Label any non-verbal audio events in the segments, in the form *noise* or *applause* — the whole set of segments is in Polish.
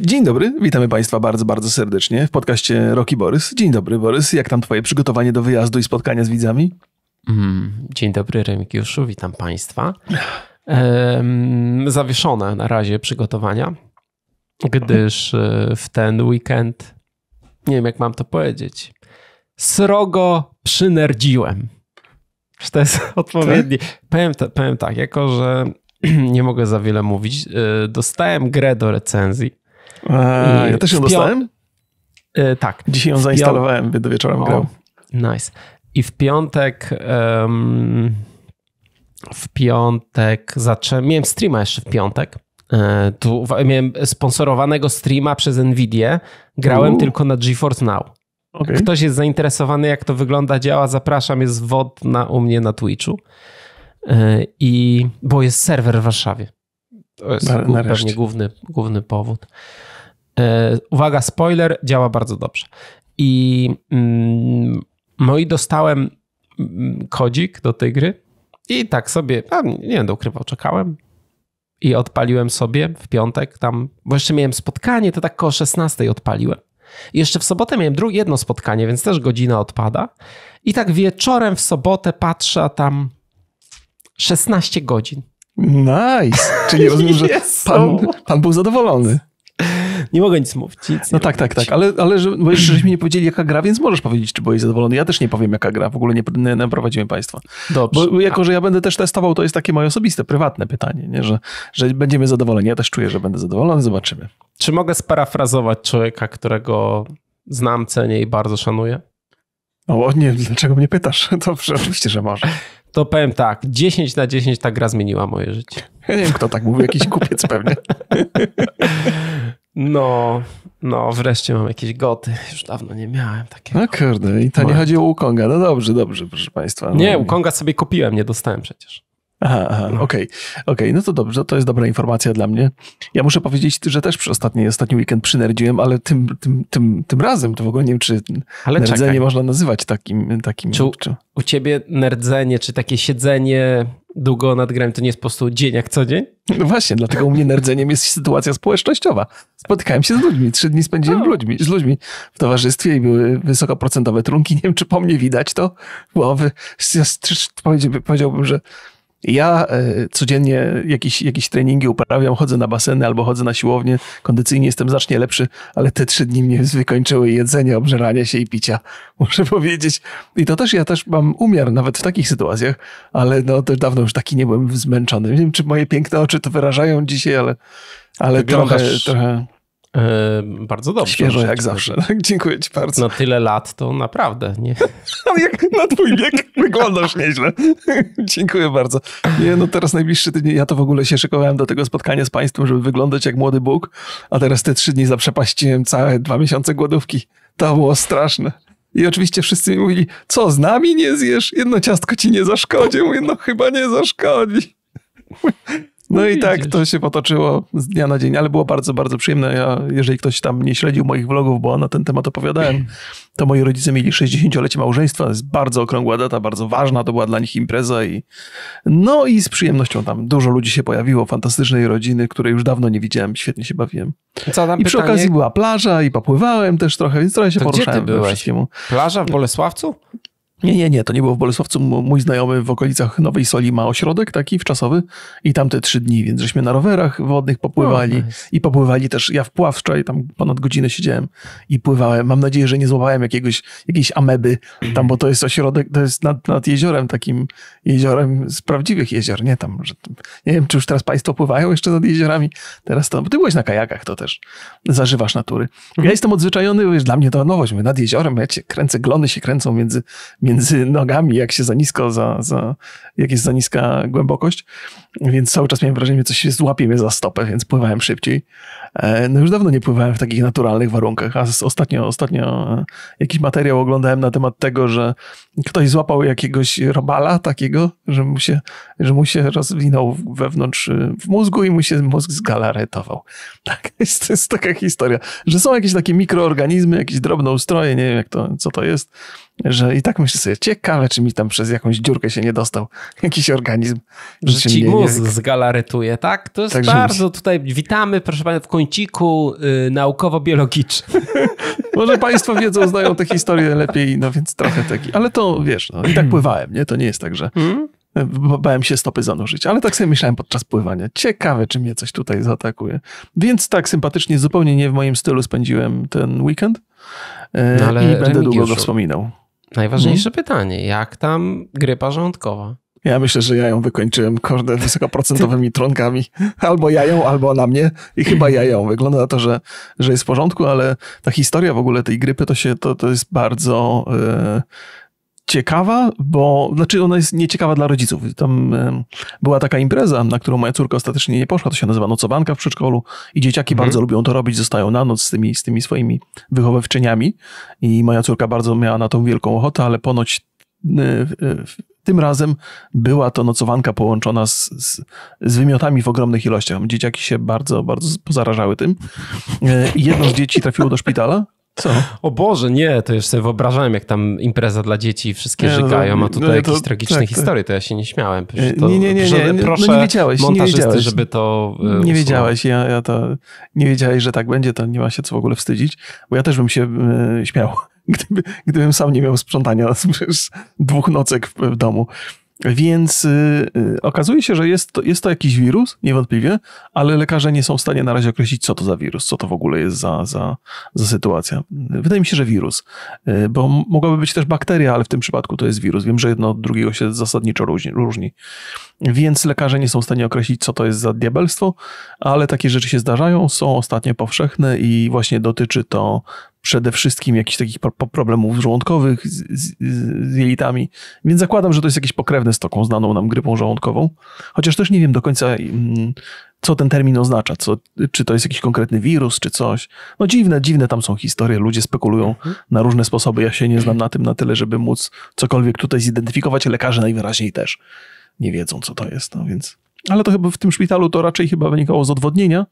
Dzień dobry, witamy Państwa bardzo, bardzo serdecznie w podcaście Roki Borys. Dzień dobry, Borys. Jak tam Twoje przygotowanie do wyjazdu i spotkania z widzami? Mm, dzień dobry, Remigiuszu, witam Państwa. zawieszone na razie przygotowania, gdyż e, w ten weekend, nie wiem jak mam to powiedzieć, srogo przynerdziłem. Czy to jest *laughs* odpowiedni? Tak? Powiem, powiem tak, jako że *clears throat* nie mogę za wiele mówić. E, dostałem grę do recenzji. A, eee, ja też ją dostałem? E, tak. Dzisiaj ją zainstalowałem, do wieczora grał. Nice. I w piątek... Um, w piątek zacząłem... Miałem streama jeszcze w piątek. E, tu miałem sponsorowanego streama przez Nvidia. Grałem U. tylko na GeForce Now. Okay. Ktoś jest zainteresowany, jak to wygląda, działa, zapraszam. Jest WOD na, u mnie na Twitchu. E, I bo jest serwer w Warszawie. To jest na, pewnie główny, główny powód. E, uwaga, spoiler, działa bardzo dobrze. I mm, no i dostałem mm, kodzik do tej gry i tak sobie, a, nie będę ukrywał, czekałem i odpaliłem sobie w piątek tam, bo jeszcze miałem spotkanie, to tak koło 16 odpaliłem. I jeszcze w sobotę miałem drugie, jedno spotkanie, więc też godzina odpada. I tak wieczorem w sobotę patrzę, a tam 16 godzin. Nice! Czyli *laughs* rozumiem, że pan, pan był zadowolony nie mogę nic mówić. Nic no tak, tak, tak, ale, ale że, bo jeszcze żeśmy nie powiedzieli jaka gra, więc możesz powiedzieć, czy byłeś zadowolony. Ja też nie powiem jaka gra, w ogóle nie, nie, nie prowadziłem państwa. Dobrze. Bo jako, że ja będę też testował, to jest takie moje osobiste, prywatne pytanie, nie? Że, że będziemy zadowoleni. Ja też czuję, że będę zadowolony, zobaczymy. Czy mogę sparafrazować człowieka, którego znam, cenię i bardzo szanuję? O nie, dlaczego mnie pytasz? *laughs* Dobrze, oczywiście, że może. To powiem tak, 10 na 10 ta gra zmieniła moje życie. Ja nie wiem, kto tak mówi, jakiś kupiec pewnie. *laughs* No, no, wreszcie mam jakieś goty. Już dawno nie miałem takiego. No kurde, i to nie chodzi o Ukonga. No dobrze, dobrze, proszę Państwa. No nie, Ukonga sobie kupiłem, nie dostałem przecież. Aha, aha okej, no. okej, okay, okay, no to dobrze, to jest dobra informacja dla mnie. Ja muszę powiedzieć, że też przy ostatni, ostatni weekend przynerdziłem, ale tym, tym, tym, tym razem to w ogóle nie wiem, czy ale nerdzenie czekaj. można nazywać takim. takim czy u, u ciebie nerdzenie, czy takie siedzenie długo nad grami to nie jest po prostu dzień jak co dzień? No właśnie, dlatego u mnie nerdzeniem jest sytuacja społecznościowa. Spotykałem się z ludźmi, trzy dni spędziłem no. ludźmi, z ludźmi w towarzystwie i były wysokoprocentowe trunki. Nie wiem, czy po mnie widać to, bo wy, powiedziałbym, że ja e, codziennie jakieś, jakieś treningi uprawiam, chodzę na baseny albo chodzę na siłownię. Kondycyjnie jestem znacznie lepszy, ale te trzy dni mnie wykończyły jedzenie, obżerania się i picia, *laughs* muszę powiedzieć. I to też ja też mam umiar nawet w takich sytuacjach, ale no też dawno już taki nie byłem zmęczony. Nie wiem, czy moje piękne oczy to wyrażają dzisiaj, ale, ale wyglądasz, trochę, trochę... E, bardzo dobrze. Świeżo jak zawsze. *laughs* Dziękuję ci bardzo. Na tyle lat to naprawdę, nie? *laughs* Ale jak na twój wiek *laughs* wyglądasz nieźle. Dziękuję bardzo. Nie, no teraz najbliższy tydzień, ja to w ogóle się szykowałem do tego spotkania z państwem, żeby wyglądać jak młody Bóg, a teraz te trzy dni zaprzepaściłem całe dwa miesiące głodówki. To było straszne. I oczywiście wszyscy mi mówili, co, z nami nie zjesz? Jedno ciastko ci nie zaszkodzi. Mówię, no chyba nie zaszkodzi. No, no i tak to się potoczyło z dnia na dzień, ale było bardzo, bardzo przyjemne. Ja, jeżeli ktoś tam nie śledził moich vlogów, bo na ten temat opowiadałem, to moi rodzice mieli 60-lecie małżeństwa. To jest bardzo okrągła data, bardzo ważna. To była dla nich impreza i no i z przyjemnością tam dużo ludzi się pojawiło, fantastycznej rodziny, której już dawno nie widziałem, świetnie się bawiłem. I pytanie? przy okazji była plaża i popływałem też trochę, więc trochę się to poruszałem. Gdzie ty byłeś? Plaża w Bolesławcu? Nie, nie, nie, to nie było w Bolesławcu. Mój znajomy w okolicach Nowej Soli ma ośrodek taki wczasowy i tam te trzy dni, więc żeśmy na rowerach wodnych popływali no, i popływali też, ja w Pław wczoraj tam ponad godzinę siedziałem i pływałem. Mam nadzieję, że nie złapałem jakiegoś, jakiejś ameby tam, bo to jest ośrodek, to jest nad, nad jeziorem, takim jeziorem z prawdziwych jezior, nie tam, że nie wiem, czy już teraz państwo pływają jeszcze nad jeziorami, teraz to, bo ty byłeś na kajakach, to też zażywasz natury. Ja mhm. jestem odzwyczajony, wiesz, dla mnie to nowość, My nad jeziorem, ja cię kręcę, glony się kręcą między między nogami, jak się za nisko, za, za, jak jest za niska głębokość, więc cały czas miałem wrażenie, że coś się złapie mnie za stopę, więc pływałem szybciej. E, no już dawno nie pływałem w takich naturalnych warunkach, a ostatnio, ostatnio e, jakiś materiał oglądałem na temat tego, że ktoś złapał jakiegoś robala takiego, że mu się, że mu się rozwinął wewnątrz e, w mózgu i mu się mózg zgalaretował. *laughs* Tak, jest, to jest taka historia, że są jakieś takie mikroorganizmy, jakieś drobne ustroje, nie wiem jak to, co to jest, że i tak myślę sobie, ciekawe, czy mi tam przez jakąś dziurkę się nie dostał *laughs* jakiś organizm. Że ci mózg nie... tak? To jest tak, bardzo tutaj, witamy proszę pana w kąciku y, naukowo-biologicznym. *laughs* Może państwo wiedzą, znają tę historię lepiej, no więc trochę taki, ale to wiesz, no, i tak *clears throat* pływałem, nie? To nie jest tak, że hmm? e, bałem się stopy zanurzyć, ale tak sobie myślałem podczas pływania. Ciekawe, czy mnie coś tutaj zaatakuje. Więc tak sympatycznie, zupełnie nie w moim stylu spędziłem ten weekend. E, no, ale I będę długo go wspominał. Najważniejsze pytanie, jak tam grypa żołądkowa? Ja myślę, że ja ją wykończyłem kurde, wysokoprocentowymi tronkami. Albo ja ją, albo na mnie. I chyba ja ją. Wygląda na to, że, że jest w porządku, ale ta historia w ogóle tej grypy to, się, to, to jest bardzo e, ciekawa, bo znaczy ona jest nieciekawa dla rodziców. Tam była taka impreza, na którą moja córka ostatecznie nie poszła, to się nazywa nocowanka w przedszkolu i dzieciaki mhm. bardzo lubią to robić, zostają na noc z tymi, z tymi swoimi wychowawczyniami i moja córka bardzo miała na tą wielką ochotę, ale ponoć y, tym razem była to nocowanka połączona z, z, z, wymiotami w ogromnych ilościach. Dzieciaki się bardzo, bardzo pozarażały tym. Y, jedno z dzieci trafiło do szpitala, co? O Boże, nie, to już sobie wyobrażałem, jak tam impreza dla dzieci wszystkie nie, no żygają, a no tutaj no, jakieś tragiczne tak, tak, historie, to ja się nie śmiałem. E, to, nie, nie, nie, nie, nie, no proszę no nie wiedziałeś, nie wiedziałeś. żeby to... E, nie wiedziałeś, ja, ja to... Nie wiedziałeś, że tak będzie, to nie ma się co w ogóle wstydzić, bo ja też bym się e, śmiał, *laughs* gdyby, gdybym sam nie miał sprzątania *laughs* dwóch nocek w, w domu. Więc yy, okazuje się, że jest to, jest to jakiś wirus, niewątpliwie, ale lekarze nie są w stanie na razie określić, co to za wirus, co to w ogóle jest za, za, za sytuacja. Wydaje mi się, że wirus, yy, bo mogłaby być też bakteria, ale w tym przypadku to jest wirus. Wiem, że jedno od drugiego się zasadniczo różni. różni. Więc lekarze nie są w stanie określić, co to jest za diabelstwo, ale takie rzeczy się zdarzają, są ostatnio powszechne i właśnie dotyczy to przede wszystkim jakichś takich problemów żołądkowych z, z, z, jelitami, więc zakładam, że to jest jakieś pokrewne z taką znaną nam grypą żołądkową, chociaż też nie wiem do końca, mm, co ten termin oznacza, co, czy to jest jakiś konkretny wirus, czy coś. No dziwne, dziwne tam są historie, ludzie spekulują mhm. na różne sposoby, ja się nie znam na tym na tyle, żeby móc cokolwiek tutaj zidentyfikować, lekarze najwyraźniej też nie wiedzą, co to jest, no więc ale to chyba w tym szpitalu to raczej chyba wynikało z odwodnienia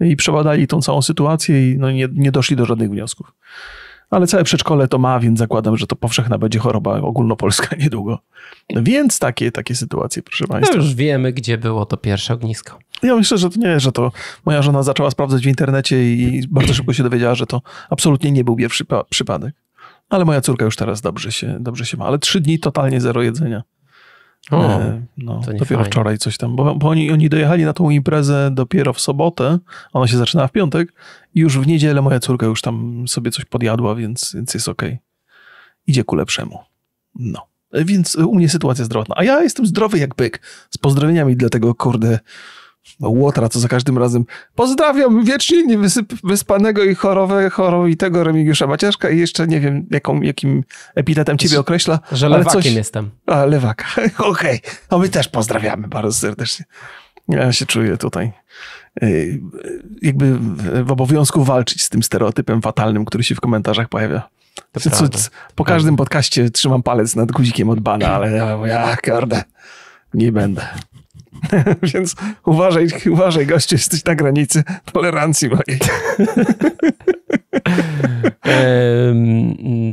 i przebadali tą całą sytuację i no nie, nie doszli do żadnych wniosków. Ale całe przedszkole to ma, więc zakładam, że to powszechna będzie choroba ogólnopolska *laughs* niedługo. No więc takie, takie sytuacje, proszę no Państwa. No już wiemy, gdzie było to pierwsze ognisko. Ja myślę, że to nie, że to moja żona zaczęła sprawdzać w internecie i bardzo szybko się dowiedziała, że to absolutnie nie był pierwszy przypadek. Ale moja córka już teraz dobrze się, dobrze się ma. Ale trzy dni totalnie zero jedzenia. O, e, no, dopiero wczoraj coś tam, bo, bo, oni, oni dojechali na tą imprezę dopiero w sobotę, ona się zaczynała w piątek i już w niedzielę moja córka już tam sobie coś podjadła, więc, więc jest okej. Okay. Idzie ku lepszemu. No. E, więc u mnie sytuacja zdrowotna. A ja jestem zdrowy jak byk. Z pozdrowieniami dla tego, kurde, Łotra, co za każdym razem. Pozdrawiam wiecznie niewyspanego i chorowe, chorowitego Remigiusza Maciaszka i jeszcze nie wiem, jaką, jakim epitetem ciebie określa. Że ale lewakiem coś... jestem. A, lewaka. *laughs* Okej. Okay. No my też pozdrawiamy bardzo serdecznie. Ja się czuję tutaj y, jakby w obowiązku walczyć z tym stereotypem fatalnym, który się w komentarzach pojawia. Co, co, po każdym podcaście trzymam palec nad guzikiem od bana, ale ja, ja kurde, nie będę. *laughs* Więc uważaj, uważaj goście, jesteś na granicy tolerancji mojej.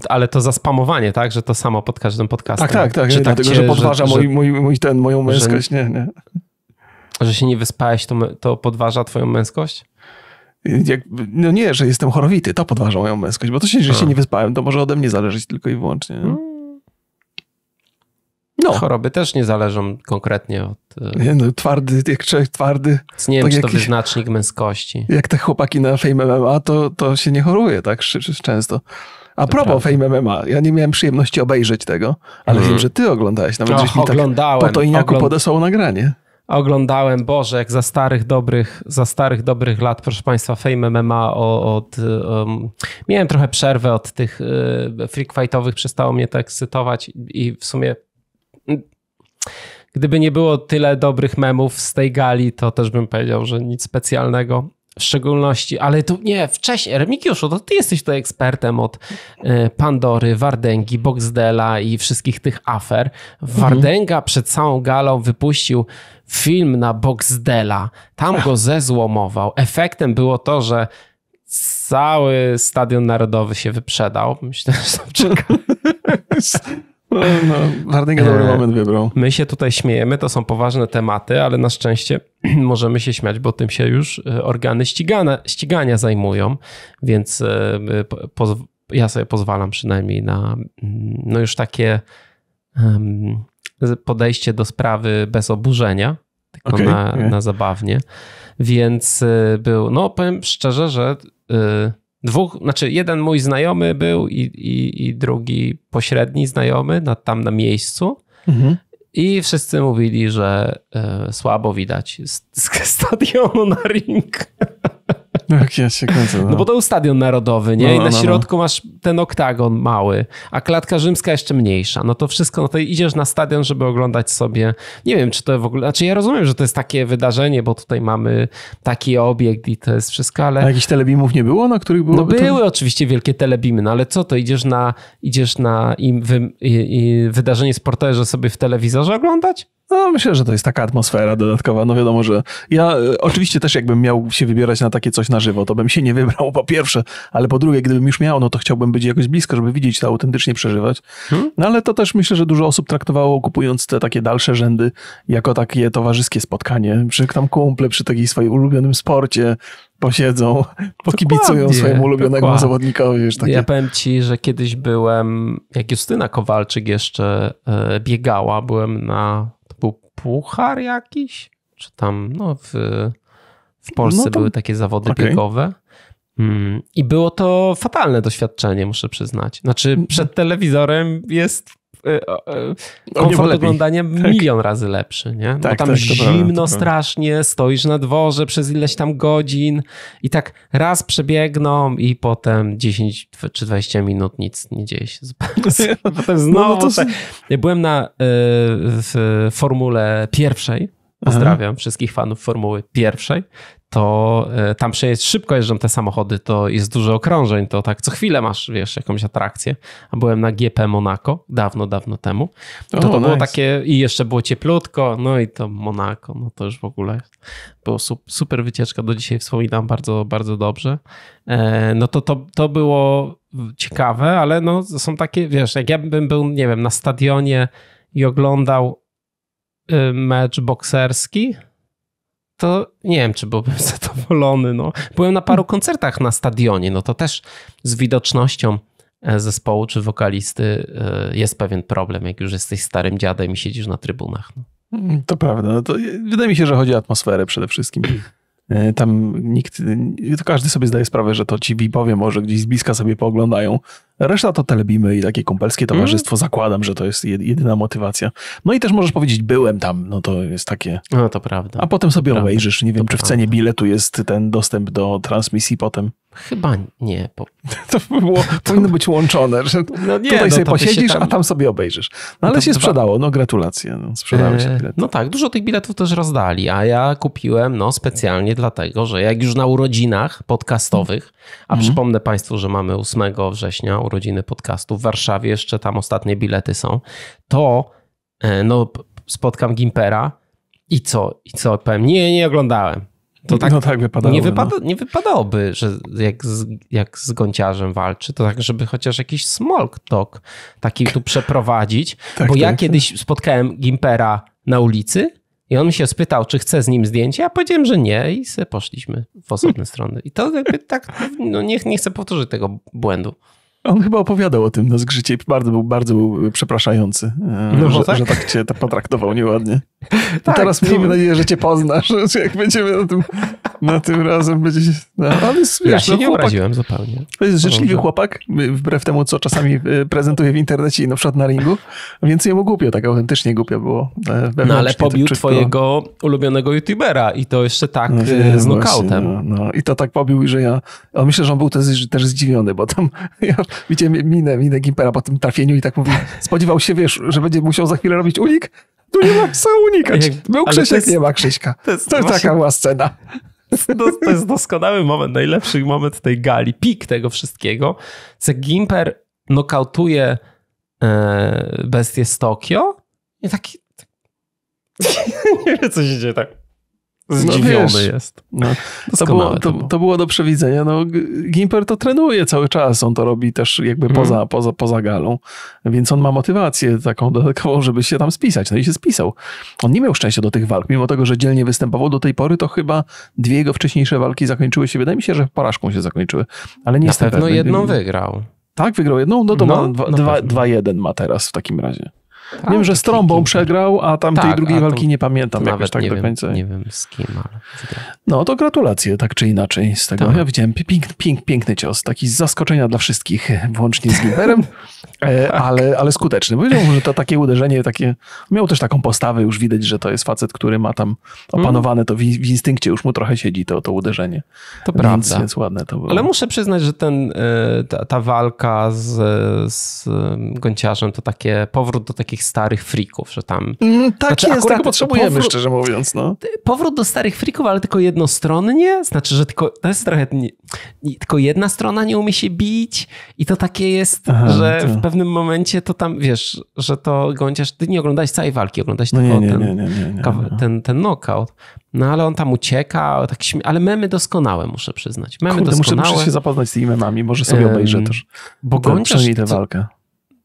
ale to zaspamowanie, tak? Że to samo pod każdym podcastem. Tak, tak, tak. Że nie, tak dlatego, cię, że podważa że, mój, mój, mój, ten, moją męskość. nie, nie. Że się nie wyspałeś, to, to podważa twoją męskość? Jak, no nie, że jestem chorowity, to podważa moją męskość, bo to się, że się nie wyspałem, to może ode mnie zależeć tylko i wyłącznie. Hmm. No. Choroby też nie zależą konkretnie od... E, nie, no, twardy, jak człowiek twardy... Nie wiem, tak to jakiś, wyznacznik męskości. Jak te chłopaki na Fame MMA, to, to się nie choruje tak często. A to propos prawda. Fame MMA, ja nie miałem przyjemności obejrzeć tego, ale mm. wiem, że ty oglądałeś. Nawet no, tak po to Iniaku ogląd... podesłał nagranie. Oglądałem, Boże, jak za starych dobrych, za starych dobrych lat, proszę Państwa, Fame MMA od... Um, miałem trochę przerwę od tych y, freak fightowych, przestało mnie to ekscytować i w sumie gdyby nie było tyle dobrych memów z tej gali, to też bym powiedział, że nic specjalnego w szczególności, ale tu nie, wcześniej, Remikiuszu, to ty jesteś tutaj ekspertem od e, Pandory, Wardęgi, Boxdela i wszystkich tych afer. Wardęga mhm. przed całą galą wypuścił film na Boxdela, tam go zezłomował. Efektem było to, że cały Stadion Narodowy się wyprzedał. Myślę, że czeka. *laughs* No, Hardinga no. dobry e, moment wybrał. My się tutaj śmiejemy, to są poważne tematy, ale na szczęście *clears throat* możemy się śmiać, bo tym się już e, organy ścigania, ścigania zajmują, więc e, ja sobie pozwalam przynajmniej na mm, no już takie podejście do sprawy bez oburzenia, tylko okay, na, na zabawnie. Więc był, no powiem szczerze, że Dwóch, znaczy jeden mój znajomy był i, i, i drugi pośredni znajomy na, tam na miejscu. Mhm. I wszyscy mówili, że y, słabo widać z, z *laughs* stadionu na ring. *laughs* Jak ja się kręcę, no. no. bo to był stadion narodowy, nie? No, I na no, no, środku masz ten oktagon mały, a klatka rzymska jeszcze mniejsza. No to wszystko, no to idziesz na stadion, żeby oglądać sobie, nie wiem, czy to w ogóle, znaczy ja rozumiem, że to jest takie wydarzenie, bo tutaj mamy taki obiekt i to jest wszystko, ale... A jakichś telebimów nie było, na których było? No były oczywiście wielkie telebimy, no ale co to, idziesz na, idziesz na im, wy, i, i wydarzenie sportowe, że sobie w telewizorze oglądać? No, myślę, że to jest taka atmosfera dodatkowa. No wiadomo, że ja e, oczywiście też jakbym miał się wybierać na takie coś na żywo, to bym się nie wybrał po pierwsze, ale po drugie, gdybym już miał, no to chciałbym być jakoś blisko, żeby widzieć to autentycznie przeżywać. Hmm? No ale to też myślę, że dużo osób traktowało kupując te takie dalsze rzędy jako takie towarzyskie spotkanie, przy tam kumple, przy takiej swoim ulubionym sporcie, posiedzą, *laughs* pokibicują dokładnie, swojemu ulubionemu dokładnie. zawodnikowi. Już takie. Ja powiem ci, że kiedyś byłem, jak Justyna Kowalczyk jeszcze e, biegała, byłem na puchar jakiś, czy tam no, w, w no Polsce no to... były takie zawody okay. biegowe. Mm, I było to fatalne doświadczenie, muszę przyznać. Znaczy, przed telewizorem jest E, e, no, komfort oglądania tak. milion razy lepszy, nie? No tak, Bo tam tak, zimno strasznie, stoisz na dworze przez ileś tam godzin i tak raz przebiegną i potem 10 czy 20 minut nic nie dzieje się zupełnie. *laughs* potem no, znowu no, to... tak. Ja byłem na y, w formule pierwszej, Pozdrawiam Aha. wszystkich fanów Formuły Pierwszej to e, tam przejeźdź szybko jeżdżą te samochody, to jest dużo okrążeń, to tak co chwilę masz, wiesz, jakąś atrakcję. A byłem na GP Monaco dawno, dawno temu. To, oh, to nice. było takie i jeszcze było cieplutko, no i to Monaco, no to już w ogóle było super wycieczka, do dzisiaj wspominam bardzo, bardzo dobrze. E, no to, to, to było ciekawe, ale no są takie, wiesz, jak ja bym był, nie wiem, na stadionie i oglądał y, mecz bokserski, to nie wiem, czy byłbym *laughs* zadowolony. No. Byłem na paru koncertach na stadionie, no to też z widocznością e, zespołu czy wokalisty e, jest pewien problem, jak już jesteś starym dziadem i siedzisz na trybunach. No. Mm, to prawda. No to wydaje mi się, że chodzi o atmosferę przede wszystkim. *clears throat* E, tam nikt, y, każdy sobie zdaje sprawę, że to ci vip powiem, może gdzieś z bliska sobie pooglądają, Reszta to telebimy i takie kumpelskie mhm. towarzystwo. Mm. Zakładam, że to jest jedyna motywacja. No i też możesz powiedzieć, byłem tam, no to jest takie. No to prawda. A potem sobie prawda. Tak. obejrzysz. Nie wiem, to czy w cenie biletu jest ten dostęp do transmisji potem. Chyba nie. Bo... *laughs* to było, *laughs* powinno być łączone, że no nie, tutaj no sobie posiedzisz, tam... a tam sobie obejrzysz. No ale no się sprzedało, no gratulacje. No, eee, się e, bilety. No tak, dużo tych biletów też rozdali, a ja kupiłem no specjalnie dlatego, że jak już na urodzinach podcastowych, a mm. przypomnę Państwu, że mamy 8 września urodziny podcastu w Warszawie, jeszcze tam ostatnie bilety są, to e, no, spotkam Gimpera i co? I co? Powiem, nie, nie oglądałem. To tak, no tak wypadałoby, nie, no. wypada, no. nie wypadałoby, że jak z, jak z gąciarzem walczy, to tak, żeby chociaż jakiś smolk tok taki tu przeprowadzić. *laughs* Tak, bo tak, ja kiedyś spotkałem Gimpera na ulicy i on mi się spytał, czy chce z nim zdjęcie, a powiedziałem, że nie i sobie poszliśmy w osobne *laughs* strony. I to jakby tak, no nie, nie chcę powtórzyć tego błędu. On chyba opowiadał o tym na zgrzycie i bardzo był, bardzo był e, przepraszający, e, no, że, tak? że tak cię potraktował nieładnie. tak, teraz miejmy nadzieję, że cię poznasz, *laughs* jak będziemy o tym no tym razem będzie się... No, ale jest, ja się no, nie chłopak, obraziłem zupełnie. To jest życzliwy chłopak, wbrew temu, co czasami e, prezentuje w internecie i na przykład na ringu, więc jemu głupio, tak autentycznie głupio było. E, no tak ale pobił to, twojego to... ulubionego youtubera i to jeszcze tak no, e, z nokautem. No, no, I to tak pobił, że ja... O, myślę, że on był też, też zdziwiony, bo tam *laughs* ja widziałem minę, minę Gimpera po tym trafieniu i tak mówi, spodziewał się, wiesz, że będzie musiał za chwilę robić unik, tu nie ma co unikać. Był Krzysiek, jest, nie ma Krzyśka. To, jest, to, właśnie, taka była scena. No, to jest doskonały moment, najlepszy moment tej gali, pik tego wszystkiego. Jak Gimper nokautuje e, bestię z Tokio i taki... Tak, *laughs* nie wiem, co się dzieje tak. No Zdziwiony no, wiesz, jest. No, to, było, to, to, było do przewidzenia. No, Gimper to trenuje cały czas, on to robi też jakby hmm. poza, poza, poza galą, więc on ma motywację taką dodatkową, żeby się tam spisać. No i się spisał. On nie miał szczęścia do tych walk, mimo tego, że dzielnie występował do tej pory, to chyba dwie jego wcześniejsze walki zakończyły się, wydaje mi się, że porażką się zakończyły, ale niestety. Na pewno jedną wygrał. Tak, wygrał jedną? No to no, ma 2-1 ma teraz w takim razie. A, wiem, że z Trąbą przegrał, a tam tak, drugiej walki nie pamiętam jakoś tak nie do wiem, końca. Nie wiem z kim, ale... No to gratulacje, tak czy inaczej z tego. Tak. Ja widziałem pięk, pięk, piękny cios, taki z zaskoczenia dla wszystkich, *laughs* włącznie z Gimperem, e, ale, ale skuteczny. Powiedział, że to takie uderzenie, takie... Miał też taką postawę, już widać, że to jest facet, który ma tam opanowane to w, w instynkcie, już mu trochę siedzi to, to uderzenie. To więc, prawda. Więc ładne to było. Ale muszę przyznać, że ten, e, ta, ta walka z, z Gonciarzem to takie powrót do takich takich starych frików, że tam... Mm, tak znaczy, jest, tak potrzebujemy, powrót, szczerze mówiąc. No. Powrót do starych frików, ale tylko jednostronnie, znaczy, że tylko, to jest trochę... Nie, tylko jedna strona nie umie się bić i to takie jest, Aha, no że to. w pewnym momencie to tam, wiesz, że to gąciarz... Ty nie oglądasz całej walki, oglądasz no tylko no. ten, ten, knockout. No ale on tam ucieka, tak śmie- ale memy doskonałe, muszę przyznać. Memy Kurde, doskonałe. muszę, muszę się zapoznać z tymi memami, może sobie obejrzę um, też. Bo Gąciarz, tę walkę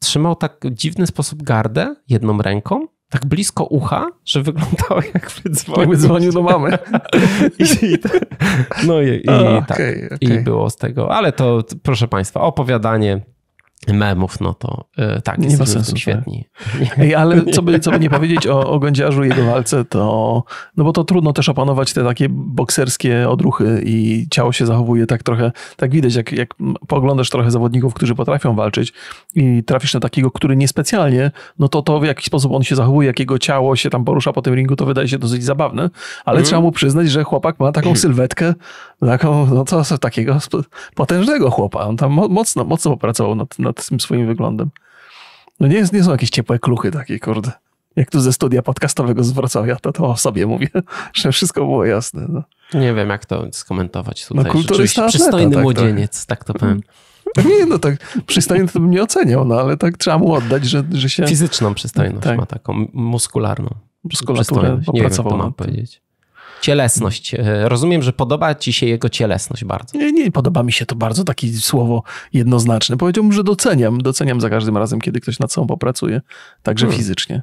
trzymał tak dziwny sposób gardę jedną ręką, tak blisko ucha, że wyglądało *laughs* jakby dzwonił. Jakby dzwonił do mamy. *laughs* I, i, no i, i, A, tak. okay, okay. I było z tego. Ale to proszę Państwa, opowiadanie memów, no to e, tak, nie ma sensu, tak. świetni. Tak. *laughs* Ej, ale co by, co by nie powiedzieć o, o Gądziarzu i jego walce, to no bo to trudno też opanować te takie bokserskie odruchy i ciało się zachowuje tak trochę, tak widać, jak, jak poglądasz trochę zawodników, którzy potrafią walczyć i trafisz na takiego, który niespecjalnie, no to to w jakiś sposób on się zachowuje, jak jego ciało się tam porusza po tym ringu, to wydaje się dosyć zabawne, ale mm. trzeba mu przyznać, że chłopak ma taką sylwetkę, taką, no co, takiego potężnego chłopa. On tam mocno, mocno popracował nad, nad tym swoim wyglądem. No nie, jest, nie są jakieś ciepłe kluchy takie, kurde. Jak tu ze studia podcastowego z Wrocławia, to, to o sobie mówię, *laughs* że wszystko było jasne. No. Nie wiem, jak to skomentować tutaj. No, kulturysta atleta, tak, przystojny tak, młodzieniec, tak, tak to powiem. No nie, no tak przystojny to bym nie oceniał, no ale tak trzeba mu oddać, że, że się... Fizyczną przystojność tak. ma taką, muskularną. Muskulaturę opracował. Nie wiem, to mam powiedzieć. Cielesność. E, rozumiem, że podoba ci się jego cielesność bardzo. Nie, nie podoba mi się to bardzo, takie słowo jednoznaczne. Powiedziałbym, że doceniam. Doceniam za każdym razem, kiedy ktoś nad sobą popracuje, także hmm. fizycznie.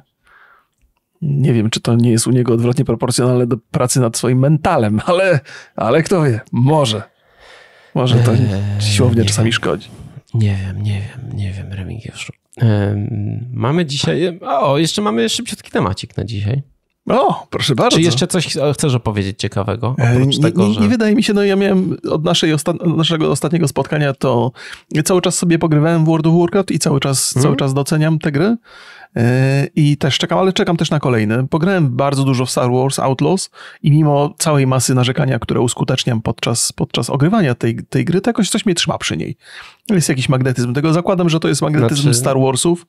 Nie wiem, czy to nie jest u niego odwrotnie proporcjonalne do pracy nad swoim mentalem, ale, ale kto wie, może. Może to eee, siłownie czasami wiem. szkodzi. Nie wiem, nie wiem, nie wiem, Remigiuszu. Mamy dzisiaj. O, jeszcze mamy szybciutki temacik na dzisiaj. O, proszę bardzo. Czy jeszcze coś chcesz opowiedzieć ciekawego? E, Oprócz nie, tego, nie, że... nie wydaje mi się, no ja miałem od naszej osta naszego ostatniego spotkania to cały czas sobie pogrywałem w World of Warcraft i cały czas, hmm? cały mhm. czas doceniam te gry. E, i też czekam, ale czekam też na kolejny. Pograłem bardzo dużo w Star Wars Outlaws i mimo całej masy narzekania, które uskuteczniam podczas, podczas ogrywania tej, tej gry, to jakoś coś mnie trzyma przy niej. Jest jakiś magnetyzm. Tego zakładam, że to jest magnetyzm znaczy... Star Warsów,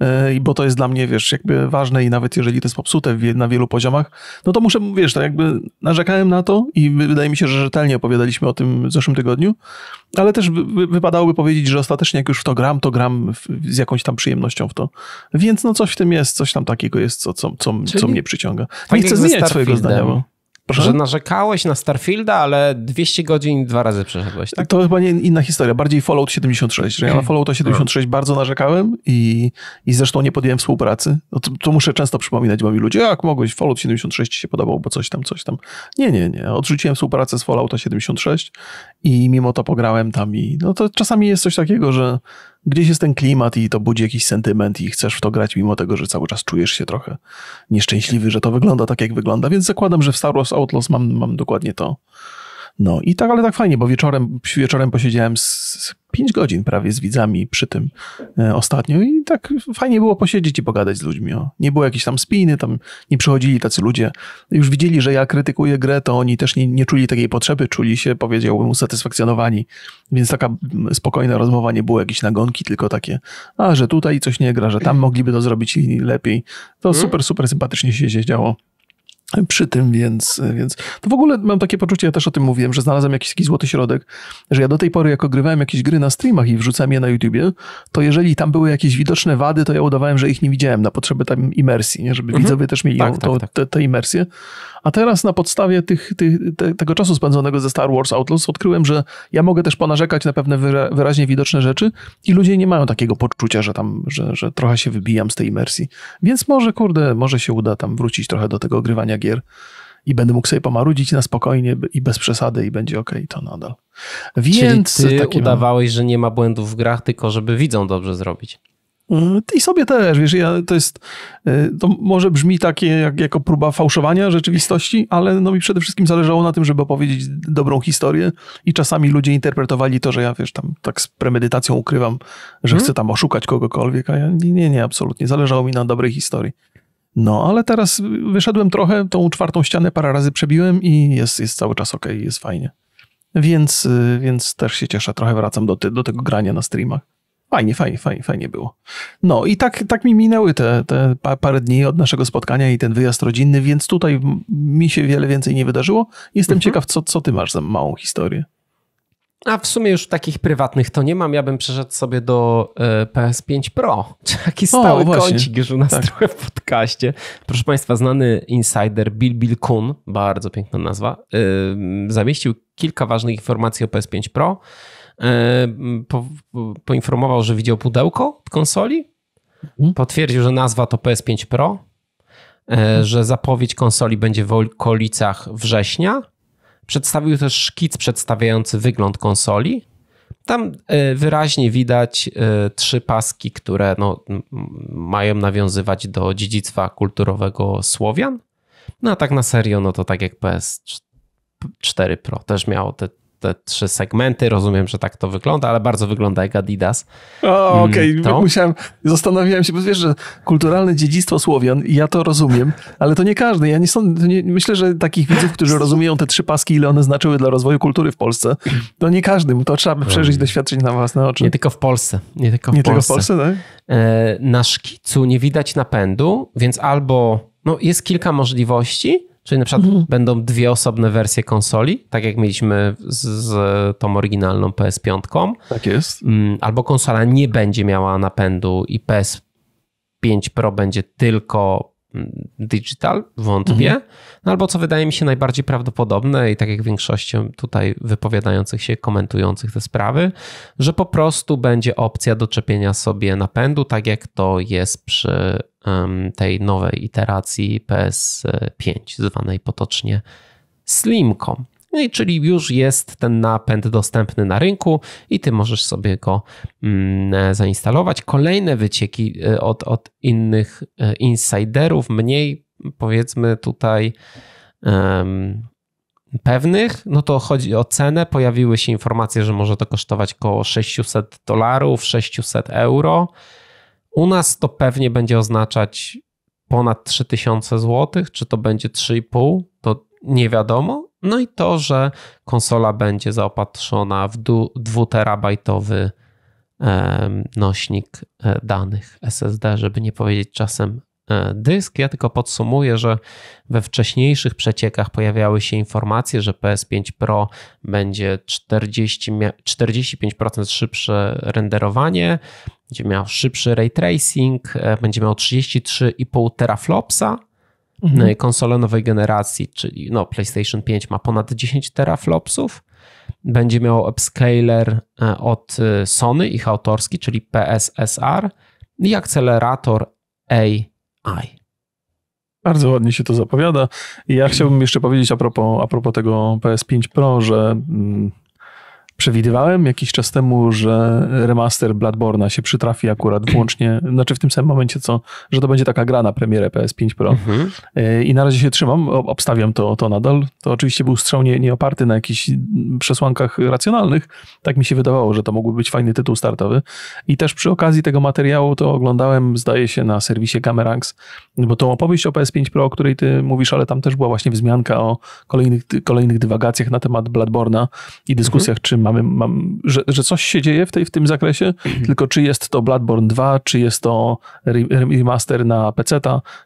e, bo to jest dla mnie, wiesz, jakby ważne i nawet jeżeli to jest popsute na wielu poziomach, no to muszę, wiesz, tak jakby narzekałem na to i wydaje mi się, że rzetelnie opowiadaliśmy o tym w zeszłym tygodniu, ale też wy, wypadałoby powiedzieć, że ostatecznie jak już w to gram, to gram w, z jakąś tam przyjemnością w to. Więc no coś w tym jest, coś tam takiego jest, co, co, co, co mnie przyciąga. Nie chcę zmieniać swojego zdania. Bo... Proszę? Że mhm. narzekałeś na Starfielda, ale 200 godzin dwa razy przeszedłeś, tak? To chyba nie inna historia, bardziej Fallout 76, że ja na mhm. Fallouta 76 no. bardzo narzekałem i, i zresztą nie podjąłem współpracy. No to, to, muszę często przypominać, bo mi ludzie, jak mogłeś, Fallout 76 ci się podobał, bo coś tam, coś tam. Nie, nie, nie. Odrzuciłem współpracę z Fallouta 76 i mimo to pograłem tam i no to czasami jest coś takiego, że gdzieś jest ten klimat i to budzi jakiś sentyment i chcesz w to grać, mimo tego, że cały czas czujesz się trochę nieszczęśliwy, że to wygląda tak, jak wygląda. Więc zakładam, że w Star Wars Outlaws mam, mam dokładnie to, no i tak, ale tak fajnie, bo wieczorem, wieczorem posiedziałem z 5 godzin prawie z widzami przy tym e, ostatnio i tak fajnie było posiedzieć i pogadać z ludźmi. O. Nie było jakiejś tam spiny, tam nie przychodzili tacy ludzie. Już widzieli, że ja krytykuję grę, to oni też nie, nie czuli takiej potrzeby, czuli się, powiedziałbym, usatysfakcjonowani. Więc taka spokojna rozmowa, nie było jakieś nagonki, tylko takie, a że tutaj coś nie gra, że tam mogliby to zrobić lepiej. To mhm. super, super sympatycznie się, się działo przy tym, więc, więc to w ogóle mam takie poczucie, ja też o tym mówiłem, że znalazłem jakiś taki złoty środek, że ja do tej pory jak ogrywałem jakieś gry na streamach i wrzucałem je na YouTubie, to jeżeli tam były jakieś widoczne wady, to ja udawałem, że ich nie widziałem na potrzeby tam imersji, nie? żeby mhm. widzowie też mieli tak, ją, tak, tak. A teraz na podstawie tych, tych, te, tego czasu spędzonego ze Star Wars Outlaws odkryłem, że ja mogę też ponarzekać na pewne wyra, wyraźnie widoczne rzeczy i ludzie nie mają takiego poczucia, że tam, że, że trochę się wybijam z tej imersji. Więc może, kurde, może się uda tam wrócić trochę do tego ogrywania gier i będę mógł sobie pomarudzić na spokojnie i bez przesady i będzie ok, to nadal. Więc Czyli ty udawałeś, że nie ma błędów w grach, tylko żeby widzą dobrze zrobić. I sobie też, wiesz, ja, to jest, e, to może brzmi takie jak, jako próba fałszowania rzeczywistości, ale no mi przede wszystkim zależało na tym, żeby opowiedzieć dobrą historię i czasami ludzie interpretowali to, że ja, wiesz, tam tak z premedytacją ukrywam, że hmm. chcę tam oszukać kogokolwiek, a ja nie, nie, nie, absolutnie, zależało mi na dobrej historii. No, ale teraz wyszedłem trochę, tą czwartą ścianę parę razy przebiłem i jest, jest cały czas ok, jest fajnie. Więc, y, więc też się cieszę, trochę wracam do, ty do tego grania na streamach fajnie, fajnie, fajnie, fajnie było. No i tak, tak mi minęły te, te parę dni od naszego spotkania i ten wyjazd rodzinny, więc tutaj mi się wiele więcej nie wydarzyło. Jestem mhm. ciekaw, co, co ty masz za małą historię. A w sumie już takich prywatnych to nie mam. Ja bym przeszedł sobie do e, PS5 Pro. *laughs* Taki stały o, kącik już u nas tak. trochę w podcaście. Proszę Państwa, znany insider Bill Bill Kun, bardzo piękna nazwa, e, zamieścił kilka ważnych informacji o PS5 Pro. E, po, poinformował, że widział pudełko konsoli. Mhm. Potwierdził, że nazwa to PS5 Pro, e, mhm. że zapowiedź konsoli będzie w okolicach września. Przedstawił też szkic przedstawiający wygląd konsoli. Tam e, wyraźnie widać trzy paski, które no, mają nawiązywać do dziedzictwa kulturowego Słowian. No a tak na serio, no to tak jak PS4 Pro też miało te te trzy segmenty. Rozumiem, że tak to wygląda, ale bardzo wygląda jak Adidas. O, mm, okej, okay. musiałem, zastanawiałem się, bo wiesz, że kulturalne dziedzictwo Słowian, ja to rozumiem, ale to nie każdy. Ja nie sądzę, nie, myślę, że takich widzów, którzy rozumieją te trzy paski, ile one znaczyły dla rozwoju kultury w Polsce, to nie każdy, to trzeba by mm. przeżyć doświadczyć na własne oczy. Nie tylko w Polsce. Nie tylko w nie Polsce. Tylko w Polsce tak? E, na szkicu nie widać napędu, więc albo no, jest kilka możliwości, Czyli na przykład mhm. będą dwie osobne wersje konsoli, tak jak mieliśmy z, z tą oryginalną PS5. Tak jest. Mm, albo konsola nie będzie miała napędu i PS5 Pro będzie tylko mm, digital, wątpię. Mhm. No albo co wydaje mi się najbardziej prawdopodobne i tak jak większością tutaj wypowiadających się, komentujących te sprawy, że po prostu będzie opcja doczepienia sobie napędu, tak jak to jest przy tej nowej iteracji PS5, zwanej potocznie Slimką. No i czyli już jest ten napęd dostępny na rynku i ty możesz sobie go mm, zainstalować. Kolejne wycieki e, od, od innych e, insiderów, mniej powiedzmy tutaj um, pewnych, no to chodzi o cenę. Pojawiły się informacje, że może to kosztować około 600 dolarów, 600 euro. U nas to pewnie będzie oznaczać ponad 3000 zł, czy to będzie 3,5, to nie wiadomo. No i to, że konsola będzie zaopatrzona w 2-terabajtowy nośnik e, danych SSD, żeby nie powiedzieć czasem e, dysk. Ja tylko podsumuję, że we wcześniejszych przeciekach pojawiały się informacje, że PS5 Pro będzie 40, 45% szybsze renderowanie, będzie miał szybszy ray tracing, e, będzie miał 33,5 teraflopsa. Mhm. No konsole nowej generacji, czyli no, PlayStation 5 ma ponad 10 teraflopsów. Będzie miał upscaler e, od e, Sony, ich autorski, czyli PSSR i akcelerator AI. Bardzo ładnie się to zapowiada. I ja chciałbym jeszcze powiedzieć a propos, a propos tego PS5 Pro, że mm, Przewidywałem jakiś czas temu, że remaster Bladborna się przytrafi akurat *clears throat* włącznie, znaczy w tym samym momencie, co, że to będzie taka gra na premierę PS5 Pro. Mhm. E, I na razie się trzymam, obstawiam to, to nadal. To oczywiście był strzał nie, nie oparty na jakichś przesłankach racjonalnych. Tak mi się wydawało, że to mógłby być fajny tytuł startowy. I też przy okazji tego materiału to oglądałem, zdaje się, na serwisie Gamerangs, bo tą opowieść o PS5 Pro, o której ty mówisz, ale tam też była właśnie wzmianka o kolejnych, kolejnych dywagacjach na temat Bladborna i dyskusjach, mhm. czym. czy mamy, mam, że, że coś się dzieje w, tej, w tym zakresie, mhm. tylko czy jest to Bloodborne 2, czy jest to remaster na PC,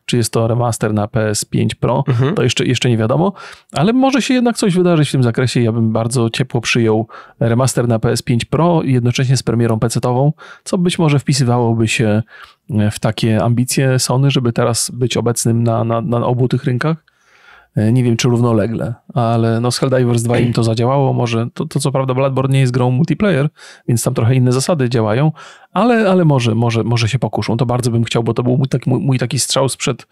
czy jest to remaster na PS5 Pro, mhm. to jeszcze, jeszcze nie wiadomo, ale może się jednak coś wydarzyć w tym zakresie. Ja bym bardzo ciepło przyjął remaster na PS5 Pro jednocześnie z premierą pc co być może wpisywałoby się w takie ambicje Sony, żeby teraz być obecnym na, na, na obu tych rynkach. E, nie wiem czy równolegle, ale no Helldivers 2 im to zadziałało, może to, to co prawda Bloodborne nie jest grą multiplayer, więc tam trochę inne zasady działają, ale, ale może, może, może się pokuszą, to bardzo bym chciał, bo to był mój taki, mój taki strzał sprzed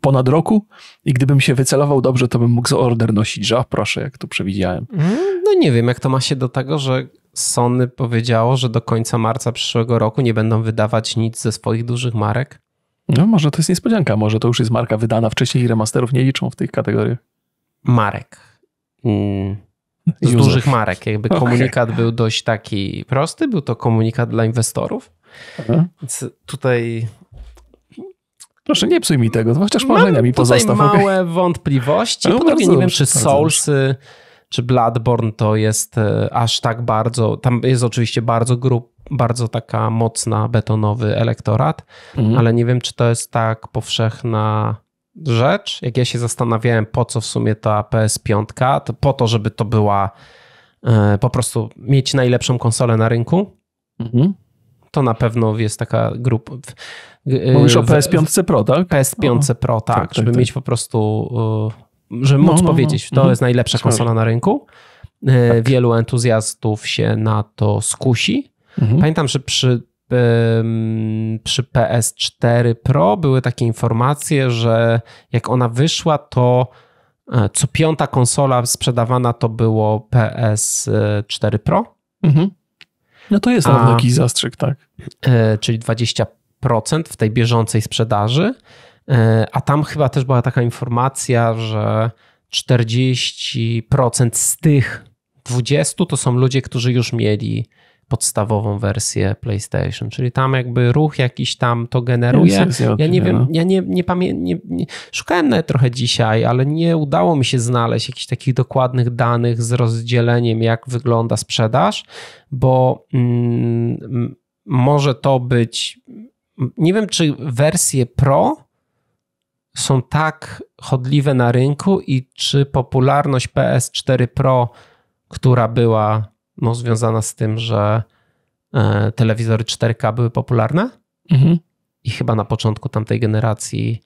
ponad roku i gdybym się wycelował dobrze, to bym mógł z order nosić, że o, proszę, jak to przewidziałem. Mm, no nie wiem, jak to ma się do tego, że Sony powiedziało, że do końca marca przyszłego roku nie będą wydawać nic ze swoich dużych marek. No może to jest niespodzianka, może to już jest marka wydana wcześniej i remasterów nie liczą w tych kategoriach. Marek. Mm. Z Józef. dużych marek. Jakby okay. komunikat był dość taki prosty, był to komunikat dla inwestorów. Więc tutaj Proszę, nie psuj mi tego, no, chociaż marzenia mi pozostaw. Mam małe okay. wątpliwości. No, po drugie, nie wiem, czy Soulsy, czy Bloodborne to jest e, aż tak bardzo... Tam jest oczywiście bardzo grup, bardzo taka mocna, betonowy elektorat, mhm. ale nie wiem, czy to jest tak powszechna rzecz. Jak ja się zastanawiałem, po co w sumie ta PS5, to po to, żeby to była e, po prostu mieć najlepszą konsolę na rynku. Mhm. To na pewno jest taka grupa. E, Mówisz w, o PS5 Pro, tak? PS5 o, Pro, tak, tak, tak żeby tak, mieć tak. po prostu, e, żeby no, móc no, no. powiedzieć, no. to mhm. jest najlepsza konsola na rynku. Tak. Wielu entuzjastów się na to skusi. Mhm. Pamiętam, że przy, przy PS4 Pro były takie informacje, że jak ona wyszła, to e, co piąta konsola sprzedawana to było PS4 Pro. Mhm. No to jest nawet jakiś zastrzyk, tak. E, czyli 20% w tej bieżącej sprzedaży. E, a tam chyba też była taka informacja, że 40% z tych 20 to są ludzie, którzy już mieli podstawową wersję PlayStation, czyli tam jakby ruch jakiś tam to generuje. ja, ja nie wiem, ja nie, nie pamiętam, szukałem nawet trochę dzisiaj, ale nie udało mi się znaleźć jakichś takich dokładnych danych z rozdzieleniem, jak wygląda sprzedaż, bo mm, może to być, nie wiem czy wersje Pro są tak chodliwe na rynku i czy popularność PS4 Pro, która była no, związana z tym, że e, telewizory 4K były popularne mhm. i chyba na początku tamtej generacji,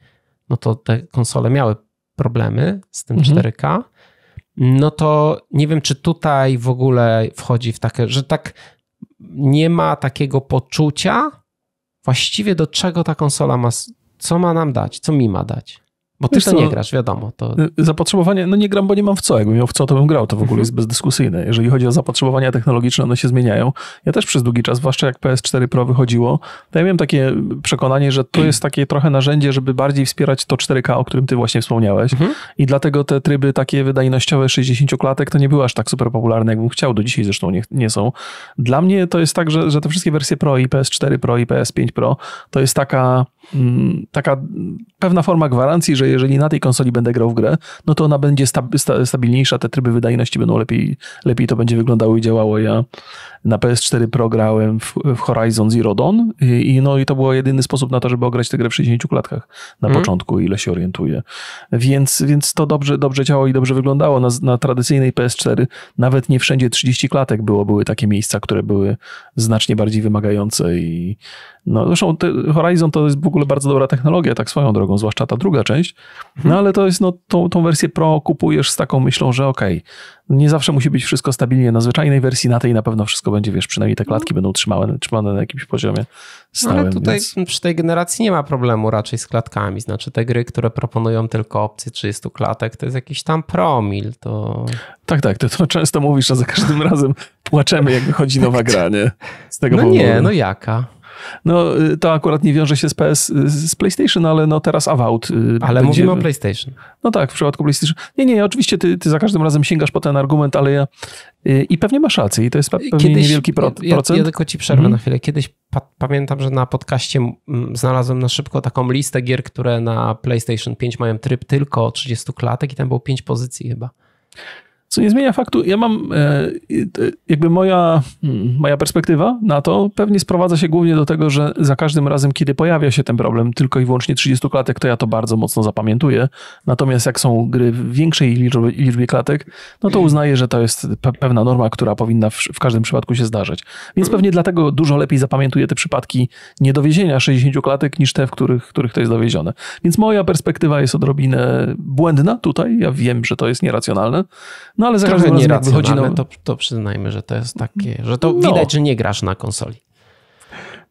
no to te konsole miały problemy z tym mhm. 4K. No to nie wiem, czy tutaj w ogóle wchodzi w takie, że tak nie ma takiego poczucia właściwie do czego ta konsola ma, co ma nam dać, co mi ma dać. Bo ty też to nie grasz, wiadomo. To... Y, zapotrzebowanie, no nie gram, bo nie mam w co. Jakbym miał w co, to bym grał. To w ogóle jest mhm. bezdyskusyjne. Jeżeli chodzi o zapotrzebowania technologiczne, one się zmieniają. Ja też przez długi czas, zwłaszcza jak PS4 Pro wychodziło, to ja miałem takie przekonanie, że to jest takie trochę narzędzie, żeby bardziej wspierać to 4K, o którym ty właśnie wspomniałeś. Mhm. I dlatego te tryby takie wydajnościowe 60 klatek to nie były aż tak super popularne, jakbym chciał. Do dzisiaj zresztą nie, nie są. Dla mnie to jest tak, że, że te wszystkie wersje Pro i PS4 Pro i PS5 Pro to jest taka, mm, taka pewna forma gwarancji, że że jeżeli na tej konsoli będę grał w grę, no to ona będzie sta, sta, stabilniejsza, te tryby wydajności będą lepiej, lepiej to będzie wyglądało i działało. Ja na PS4 prograłem w, w Horizon Zero Dawn i, i, no i to był jedyny sposób na to, żeby ograć tę grę w 60 klatkach na mm. początku, ile się orientuje. Więc, więc to dobrze, dobrze działało i dobrze wyglądało. Na, na tradycyjnej PS4 nawet nie wszędzie 30 klatek było, były takie miejsca, które były znacznie bardziej wymagające i no, zresztą Horizon to jest w ogóle bardzo dobra technologia, tak swoją drogą, zwłaszcza ta druga część. No mhm. ale to jest, no, tą, tą wersję Pro kupujesz z taką myślą, że okej, okay, nie zawsze musi być wszystko stabilnie na zwyczajnej wersji, na tej na pewno wszystko będzie, wiesz, przynajmniej te no. klatki będą trzymane, trzymane na jakimś poziomie stałym. No, ale tutaj więc... przy tej generacji nie ma problemu raczej z klatkami, znaczy te gry, które proponują tylko opcję 30 klatek, to jest jakiś tam promil, to... Tak, tak, ty to często mówisz, a za każdym razem płaczemy, jak wychodzi nowa *laughs* tak. gra, nie? Z tego no powodu. nie, no jaka? No y, to akurat nie wiąże się z PS, z PlayStation, ale no teraz Avowed. Y, ale będzie... mówimy o PlayStation. No tak, w przypadku PlayStation. Nie, nie, oczywiście ty, ty za każdym razem sięgasz po ten argument, ale ja y, i pewnie masz rację i to jest pewnie Kiedyś, niewielki pro, procent. ja, tylko ci przerwę mhm. na chwilę. Kiedyś pa- pamiętam, że na podcaście mm, znalazłem na szybko taką listę gier, które na PlayStation 5 mają tryb tylko 30 klatek i tam było 5 pozycji chyba. Co nie zmienia faktu, ja mam, e, jakby moja, mm, moja perspektywa na to pewnie sprowadza się głównie do tego, że za każdym razem, kiedy pojawia się ten problem tylko i wyłącznie 30 klatek, to ja to bardzo mocno zapamiętuję. Natomiast jak są gry w większej liczbie, liczbie klatek, no to uznaję, że to jest pewna norma, która powinna w, w każdym przypadku się zdarzać. Więc pewnie dlatego dużo lepiej zapamiętuję te przypadki niedowiezienia 60 klatek niż te, w których, których to jest dowiezione. Więc moja perspektywa jest odrobinę błędna tutaj. Ja wiem, że to jest nieracjonalne. No ale za każdym razem jak wychodzi no... to, to przyznajmy, że to jest takie, że to no. widać, że nie grasz na konsoli.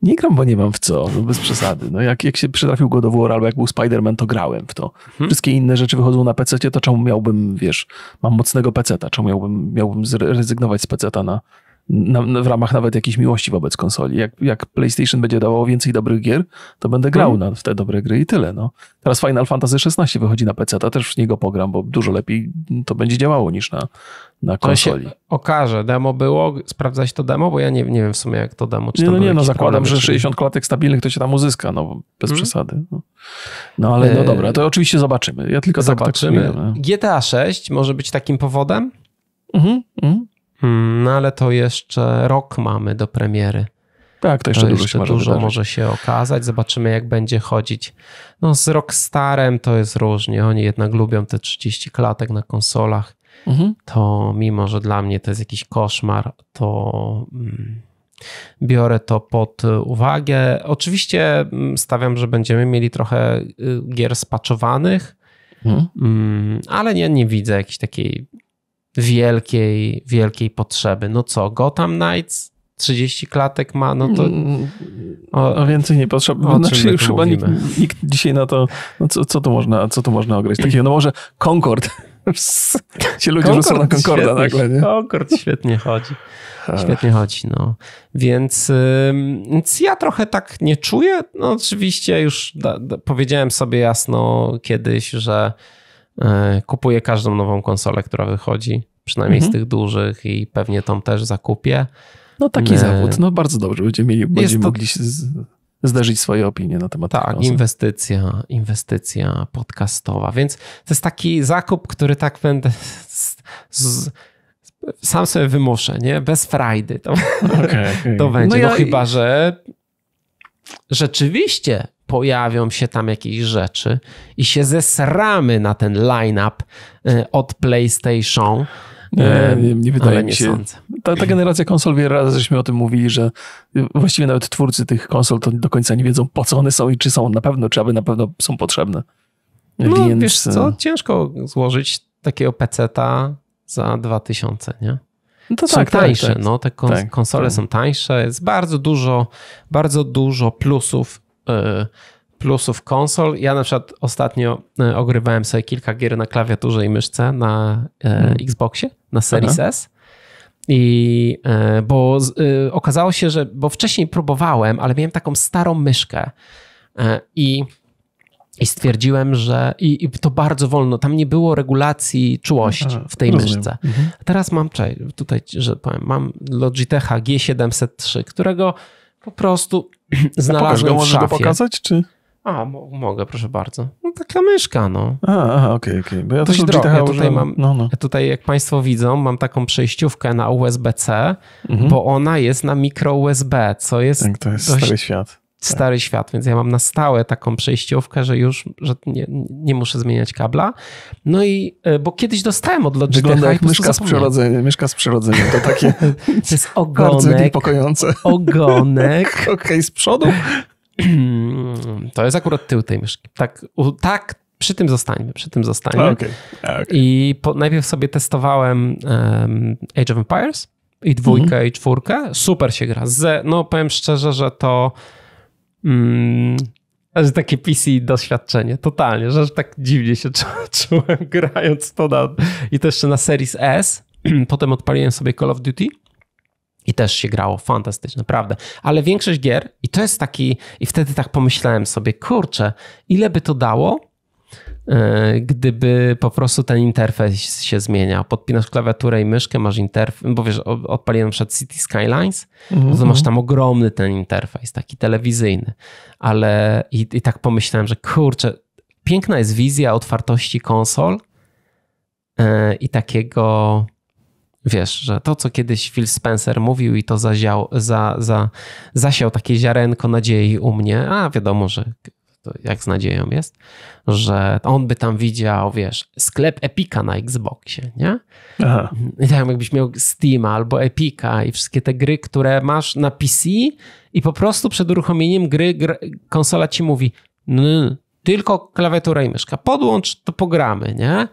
Nie gram, bo nie mam w co, no bez przesady. No jak, jak się przytrafił God of War albo jak był Spider-Man, to grałem w to. Hmm. Wszystkie inne rzeczy wychodzą na PC, to czemu miałbym, wiesz, mam mocnego PC, czemu miałbym, miałbym zrezygnować z PC na na, na, w ramach nawet jakiejś miłości wobec konsoli. Jak, jak PlayStation będzie dawało więcej dobrych gier, to będę grał mhm. na, w te dobre gry i tyle. No. Teraz Final Fantasy XVI wychodzi na PC, to też w niego pogram, bo dużo lepiej to będzie działało niż na, na konsoli. okaże, demo było, sprawdzać to demo, bo ja nie, nie wiem w sumie jak to demo. Czy nie, no nie, no zakładam, że 60 klatek stabilnych to się tam uzyska, no bez mhm. przesady. No. no. ale no e, dobra, to oczywiście zobaczymy. Ja tylko zobaczymy. Tak, tak no. GTA 6 może być takim powodem? Mhm, mhm. Mm, no ale to jeszcze rok mamy do premiery. Tak, to jeszcze, to dużo, jeszcze się może, dużo może, się okazać. Zobaczymy, jak będzie chodzić. No, z Rockstarem to jest różnie. Oni jednak lubią te 30 klatek na konsolach. Mhm. To mimo, że dla mnie to jest jakiś koszmar, to mm, biorę to pod uwagę. Oczywiście mm, stawiam, że będziemy mieli trochę y, gier spaczowanych, mhm. ale nie, nie widzę jakiejś takiej wielkiej, wielkiej potrzeby. No co, Gotham Knights 30 klatek ma, no to... O, o więcej nie potrzeba. O znaczy, już chyba nikt, nikt, dzisiaj na to... No co, co, tu można, co tu można ograć? Takie, no może Concord. *laughs* Ci ludzie Concord rzucą na Concorda świetnie, nagle, nie? Concord świetnie chodzi. Świetnie chodzi, no. Więc, więc ja trochę tak nie czuję. No oczywiście już da, da, powiedziałem sobie jasno kiedyś, że E, kupuję każdą nową konsolę, która wychodzi, przynajmniej mhm. z tych dużych i pewnie tą też zakupię. No taki My... E, zawód, no bardzo dobrze, będziemy, mieli, to... mogli się z... zderzyć swoje opinie na temat Tak, inwestycja, inwestycja podcastowa, więc to jest taki zakup, który tak będę z... Z... sam sobie wymuszę, nie? Bez frajdy to, okay. *laughs* to będzie, no, no ja... no chyba, że rzeczywiście pojawią się tam jakieś rzeczy i się zesramy na ten line-up e, od PlayStation. Nie, nie, nie wydaje mi się. Ta, ta, generacja konsol, wiele razy żeśmy o tym mówili, że y, właściwie nawet twórcy tych konsol to do końca nie wiedzą, po co one są i czy są na pewno, czy aby na pewno są potrzebne. No, Więc... wiesz co, e, ciężko złożyć takiego peceta za 2000, nie? No to są tak, tak tańsze, tak, tak. no te tak, konsole tak, są tańsze, jest bardzo dużo, bardzo dużo plusów E, plusów konsol. Ja na przykład ostatnio e, ogrywałem sobie kilka gier na klawiaturze i myszce na hmm. Xboxie, na Series Aha. S. I bo okazało się, że bo wcześniej próbowałem, ale miałem taką starą myszkę i, i stwierdziłem, że i, i to bardzo wolno. Tam nie było regulacji czułości w tej Rozumiem. myszce. Mhm. Teraz mam tutaj, że powiem, mam Logitecha G703, którego po prostu *clears throat* znalazłem go, w szafie. go pokazać, czy? A, mogę, proszę bardzo. No, taka myszka, no. A, aha, okej, okej. Okay. Bo ja Dość Ja tutaj, mam, no, no. Ja tutaj, jak państwo widzą, mam taką przejściówkę na USB-C, mhm. bo ona jest na mikro USB, co jest... Tak, to jest dość, stary świat. Tak. stary świat, więc ja mam na stałe taką przejściówkę, że już że nie, nie muszę zmieniać kabla. No i, e, bo kiedyś dostałem od Logitecha Wygląda jak myszka z, przyrodzenia, myszka z przyrodzenia, to takie *laughs* to jest *laughs* ogonek, bardzo niepokojące. *laughs* Ogonek. Okej, okay, z przodu. *clears throat* To jest akurat tył tej myszki. Tak, tak przy tym zostańmy, przy tym zostańmy. Okay, okay. I po, najpierw sobie testowałem um, Age of Empires i dwójkę, mm -hmm. i czwórkę. Super się gra. Z, no powiem szczerze, że to Mm, że takie PC doświadczenie, totalnie, że tak dziwnie się *laughs* czułem grając to na, i to jeszcze na Series S, *clears throat* potem odpaliłem sobie Call of Duty i też się grało fantastycznie, naprawdę. Ale większość gier, i to jest taki, i wtedy tak pomyślałem sobie, kurczę, ile by to dało, E, gdyby po prostu ten interfejs się zmieniał. Podpinasz klawiaturę i myszkę, masz interfejs, bo wiesz, odpaliłem przed City Skylines, mm-hmm. to masz mhm. tam ogromny ten interfejs, taki telewizyjny. Ale i, i tak pomyślałem, że kurczę, piękna jest wizja otwartości konsol e, i takiego wiesz, że to, co kiedyś Phil Spencer mówił i to zaział, za, za, zasiał takie ziarenko nadziei u mnie, a wiadomo, że jak z nadzieją jest, że on by tam widział, wiesz, sklep Epika na Xboxie, nie? Aha. I tak jakbyś miał Steama albo Epika i wszystkie te gry, które masz na PC i po prostu przed uruchomieniem gry, konsola ci mówi tylko klawiatura i myszka, podłącz, to pogramy, nie?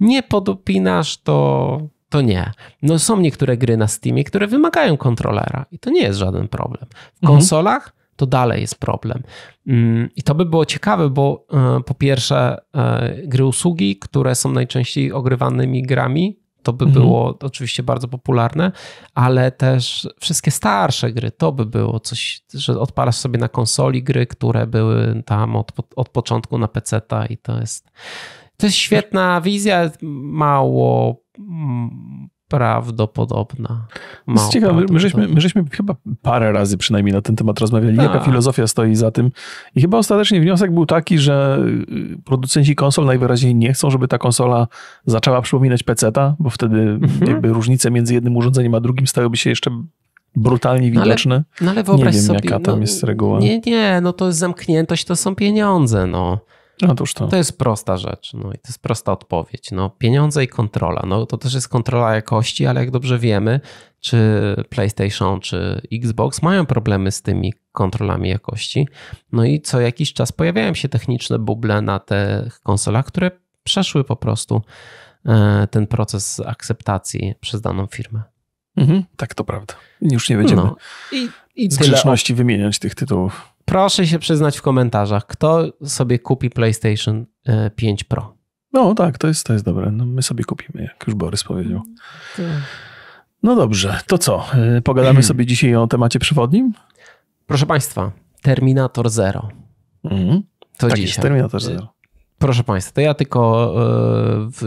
Nie podopinasz, to, to nie. No są niektóre gry na Steamie, które wymagają kontrolera i to nie jest żaden problem. W mhm. konsolach to dalej jest problem. Mm, I to by było ciekawe, bo e, po pierwsze, e, gry usługi, które są najczęściej ogrywanymi grami, to by mhm. było oczywiście bardzo popularne, ale też wszystkie starsze gry, to by było coś, że odpalasz sobie na konsoli gry, które były tam od, od początku na pc i to jest. To jest świetna wizja, mało mm, prawdopodobna. Mało ciekawe, my żeśmy, my żeśmy chyba parę razy przynajmniej na ten temat rozmawiali, jaka tak. filozofia stoi za tym. I chyba ostatecznie wniosek był taki, że y, producenci konsol najwyraźniej nie chcą, żeby ta konsola zaczęła przypominać PC-ta, bo wtedy mhm. jakby różnice między jednym urządzeniem a drugim stałyby się jeszcze brutalnie widoczne. No ale, no ale wyobraź nie wiem, sobie, jaka tam no, jest reguła. Nie, nie, no to jest zamkniętość, to są pieniądze, no. Otóż no to, to. to jest prosta rzecz, no i to jest prosta odpowiedź. No, pieniądze i kontrola. No, to też jest kontrola jakości, ale jak dobrze wiemy, czy PlayStation, czy Xbox mają problemy z tymi kontrolami jakości. No i co jakiś czas pojawiają się techniczne buble na tych konsolach, które przeszły po prostu e, ten proces akceptacji przez daną firmę. Mhm, tak, to prawda. Już nie będziemy no. I, i z grzeczności o... wymieniać tych tytułów. Proszę się przyznać w komentarzach, kto sobie kupi PlayStation 5 e, Pro. No tak, to jest, to jest dobre. No, my sobie kupimy, jak już Borys powiedział. No dobrze, to co? E, pogadamy hmm. sobie dzisiaj o temacie przewodnim? Proszę Państwa, Terminator Zero. Mhm. To tak dzisiaj. Jest, Terminator Zero. Proszę Państwa, to ja tylko e, w,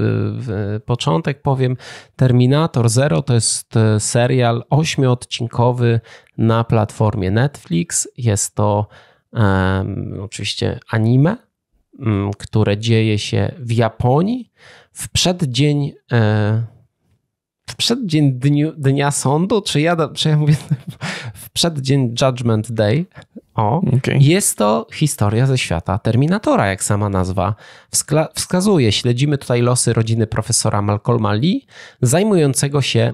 w, początek powiem. Terminator Zero to jest e, serial ośmiodcinkowy na platformie Netflix. Jest to um, oczywiście anime, um, które dzieje się w Japonii w przeddzień. E, w przeddzień dniu, dnia sądu, czy ja, czy ja mówię *laughs* przed dzień Judgment Day. O, okay. jest to historia ze świata Terminatora, jak sama nazwa wskazuje. Śledzimy tutaj losy rodziny profesora Malcolma Lee, zajmującego się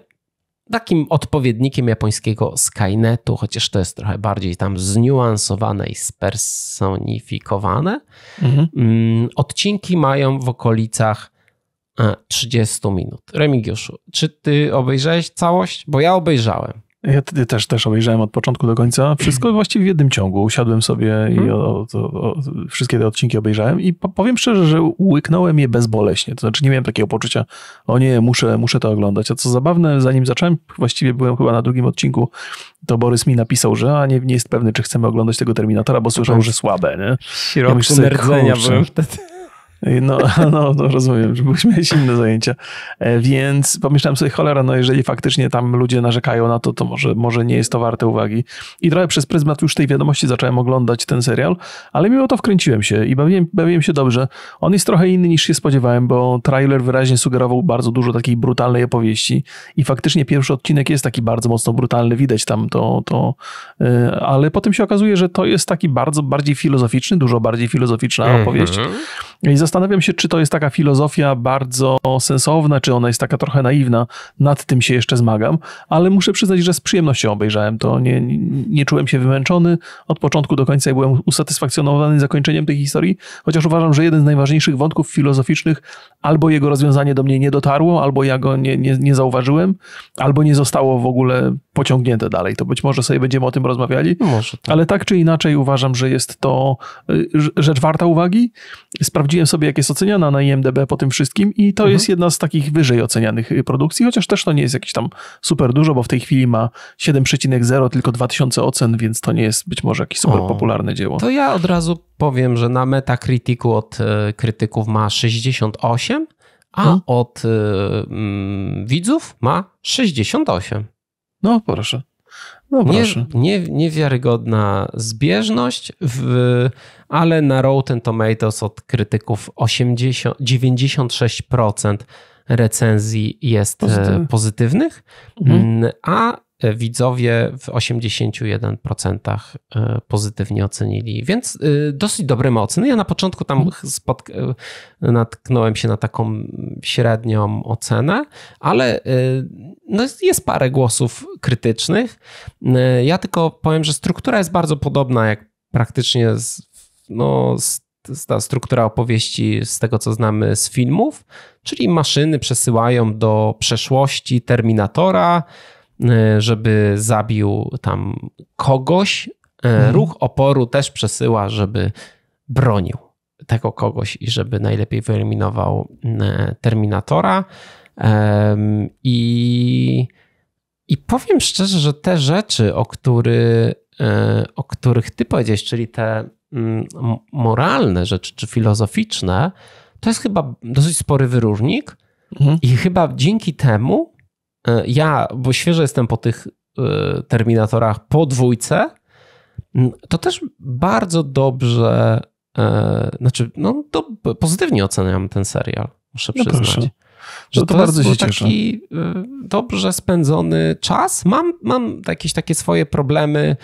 takim odpowiednikiem japońskiego Skynetu, chociaż to jest trochę bardziej tam zniuansowane i spersonifikowane. Mhm. Mm, odcinki mają w okolicach 30 e, minut. Remigiuszu, czy ty obejrzałeś całość? Bo ja obejrzałem. Ja, też, też obejrzałem od początku do końca. Wszystko *clears throat* właściwie w jednym ciągu. Usiadłem sobie hmm. i mhm. o, o, o, wszystkie te odcinki obejrzałem i powiem szczerze, że łyknąłem je bezboleśnie. To znaczy nie miałem takiego poczucia, o nie, muszę, muszę to oglądać. A co zabawne, zanim zacząłem, właściwie byłem chyba na drugim odcinku, to Borys mi napisał, że a nie, nie jest pewny, czy chcemy oglądać tego Terminatora, bo słyszał, że słabe. Nie? Środku ja myślę, nerdzenia byłem wtedy. No, *laughs* no, no rozumiem, że mieć inne zajęcia. E, więc pomyślałem sobie, cholera, no jeżeli faktycznie tam ludzie narzekają na to, to może, może nie jest to warte uwagi. I trochę przez pryzmat już tej wiadomości zacząłem oglądać ten serial, ale mimo to wkręciłem się i bawiłem, bawiłem się dobrze. On jest trochę inny niż się spodziewałem, bo trailer wyraźnie sugerował bardzo dużo takiej brutalnej opowieści i faktycznie pierwszy odcinek jest taki bardzo mocno brutalny, widać tam to, to e, ale potem się okazuje, że to jest taki bardzo bardziej filozoficzny, dużo bardziej filozoficzna opowieść. Mm -hmm. I zastanawiam się, czy to jest taka filozofia bardzo sensowna, czy ona jest taka trochę naiwna. Nad tym się jeszcze zmagam, ale muszę przyznać, że z przyjemnością obejrzałem to. Nie, nie, czułem się wymęczony. Od początku do końca i byłem usatysfakcjonowany zakończeniem tej historii, chociaż uważam, że jeden z najważniejszych wątków filozoficznych albo jego rozwiązanie do mnie nie dotarło, albo ja go nie, nie, nie zauważyłem, albo nie zostało w ogóle pociągnięte dalej. To być może sobie będziemy o tym rozmawiali. No może tak. Ale tak czy inaczej uważam, że jest to y, rzecz warta uwagi. Sprawdzi sprawdziłem sobie, jak jest oceniana na IMDB po tym wszystkim i to mhm. jest jedna z takich wyżej ocenianych y, produkcji, chociaż też to nie jest jakieś tam super dużo, bo w tej chwili ma 7,0 tylko 2000 ocen, więc to nie jest być może jakieś super o, popularne dzieło. To ja od razu powiem, że na Metacriticu od y, krytyków ma 68, a mhm. od y, mm, widzów ma 68. No proszę. No nie, nie, niewiarygodna zbieżność, w, ale na Rotten Tomatoes od krytyków 80, 96% recenzji jest e, pozytywnych, mhm. a E, widzowie w 81% e, pozytywnie ocenili, więc e, dosyć dobre oceny. Ja na początku tam mhm. natknąłem się na taką średnią ocenę, ale no jest parę głosów krytycznych. Ja tylko powiem, że struktura jest bardzo podobna jak praktycznie z, no, z ta struktura opowieści z tego, co znamy z filmów, czyli maszyny przesyłają do przeszłości Terminatora, E, żeby zabił tam kogoś. E, mhm. Ruch oporu też przesyła, żeby bronił tego kogoś i żeby najlepiej wyeliminował e, Terminatora. I, i powiem szczerze, że te rzeczy, o, który, o których ty powiedziałeś, czyli te mm, moralne rzeczy czy filozoficzne, to jest chyba dosyć spory wyróżnik. Mhm. I chyba dzięki temu E, ja, bo świeżo jestem po tych e, Terminatorach po dwójce, to też bardzo dobrze, e, znaczy, no to pozytywnie oceniam ten serial, muszę no przyznać. Proszę. Że no to, to bardzo się cieszę. taki dobrze spędzony czas. Mam, mam jakieś takie swoje problemy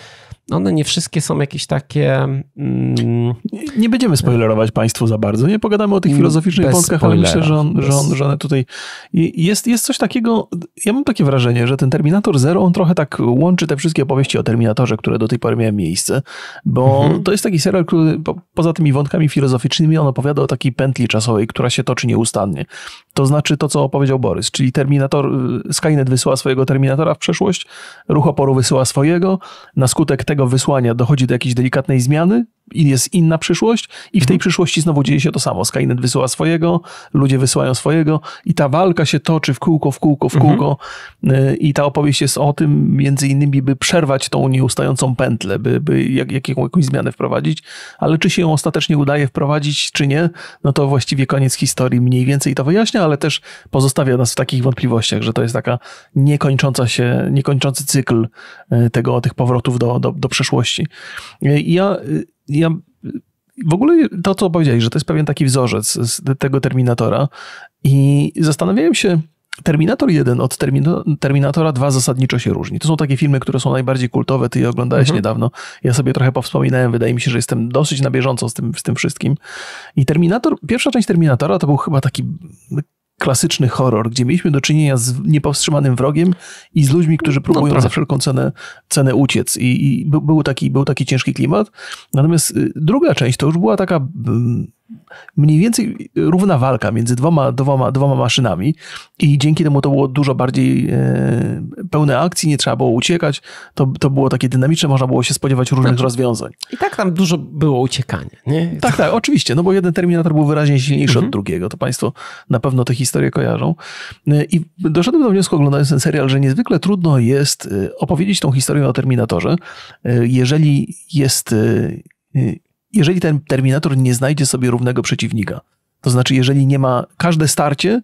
one no, no nie wszystkie są jakieś takie. Mm, nie, nie, będziemy spoilerować Państwu za bardzo. Nie pogadamy o tych mm, filozoficznych wątkach, ale myślę, że, on, bez... że, on, że one tutaj. Jest, jest coś takiego. Ja mam takie wrażenie, że ten Terminator Zero, on trochę tak łączy te wszystkie opowieści o Terminatorze, które do tej pory miały miejsce, bo mhm. to jest taki serial, który po, poza tymi wątkami filozoficznymi, on opowiada o takiej pętli czasowej, która się toczy nieustannie. To znaczy to, co opowiedział Borys, czyli Terminator, y, Skynet wysyła swojego Terminatora w przeszłość, ruch oporu wysyła swojego, na skutek tego wysłania dochodzi do jakiejś delikatnej zmiany jest inna przyszłość i w tej mhm. przyszłości znowu dzieje się to samo. Skynet wysyła swojego, ludzie wysyłają swojego i ta walka się toczy w kółko, w kółko, w mhm. kółko mhm. i ta opowieść jest o tym między innymi, by przerwać tą nieustającą pętlę, by, by jak, jak, jakąś zmianę wprowadzić, ale czy się ją ostatecznie udaje wprowadzić, czy nie, no to właściwie koniec historii mniej więcej to wyjaśnia, ale też pozostawia nas w takich wątpliwościach, że to jest taka niekończąca się, niekończący cykl y, tego, tych powrotów do, do, do przeszłości. Y, I ja ja w ogóle to, co powiedziałeś, że to jest pewien taki wzorzec z tego Terminatora i zastanawiałem się, Terminator 1 od Terminatora 2 zasadniczo się różni. To są takie filmy, które są najbardziej kultowe, ty je oglądałeś mhm. niedawno. Ja sobie trochę powspominałem, wydaje mi się, że jestem dosyć na bieżąco z tym, z tym wszystkim. I Terminator, pierwsza część Terminatora to był chyba taki klasyczny horror, gdzie mieliśmy do czynienia z niepowstrzymanym wrogiem i z ludźmi, którzy no próbują no, za wszelką cenę, cenę uciec. I, i był, był, taki, był taki ciężki klimat. Natomiast y, druga część to już była taka mm, mniej więcej równa walka między dwoma, dwoma, dwoma maszynami i dzięki temu to było dużo bardziej e, pełne akcji, nie trzeba było uciekać, to, to było takie dynamiczne, można było się spodziewać różnych znaczy, rozwiązań. I tak tam dużo było uciekania, nie? Tak, tak, oczywiście, no bo jeden Terminator był wyraźnie silniejszy mhm. od drugiego, to Państwo na pewno te historie kojarzą. E, I doszedłem do wniosku oglądając ten serial, że niezwykle trudno jest e, opowiedzieć tą historię o Terminatorze, e, jeżeli jest jeżeli ten Terminator nie znajdzie sobie równego przeciwnika, to znaczy, jeżeli nie ma każde starcie,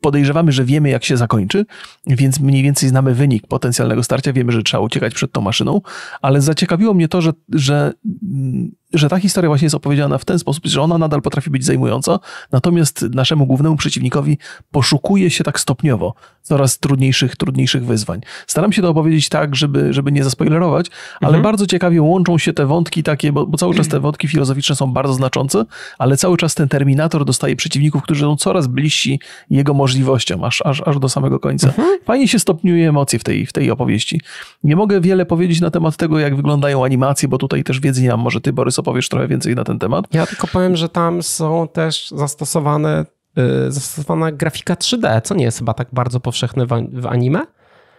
podejrzewamy, że wiemy, jak się zakończy, więc mniej więcej znamy wynik potencjalnego starcia, wiemy, że trzeba uciekać przed tą maszyną, ale zaciekawiło mnie to, że, że mm, że ta historia właśnie jest opowiedziana w ten sposób, że ona nadal potrafi być zajmująca, natomiast naszemu głównemu przeciwnikowi poszukuje się tak stopniowo coraz trudniejszych, trudniejszych wyzwań. Staram się to opowiedzieć tak, żeby, żeby nie zaspoilerować, ale mhm. bardzo ciekawie łączą się te wątki takie, bo, bo, cały czas te mhm. wątki filozoficzne są bardzo znaczące, ale cały czas ten Terminator dostaje przeciwników, którzy są coraz bliżsi jego możliwościom, aż, aż, aż do samego końca. Mhm. Fajnie się stopniuje emocje w tej, w tej opowieści. Nie mogę wiele powiedzieć na temat tego, jak wyglądają animacje, bo tutaj też wiedzy nie mam, może ty, Borys, co powiesz trochę więcej na ten temat. Ja tylko powiem, że tam są też zastosowane, yy, zastosowana grafika 3D, co nie jest chyba tak bardzo powszechne w, w anime.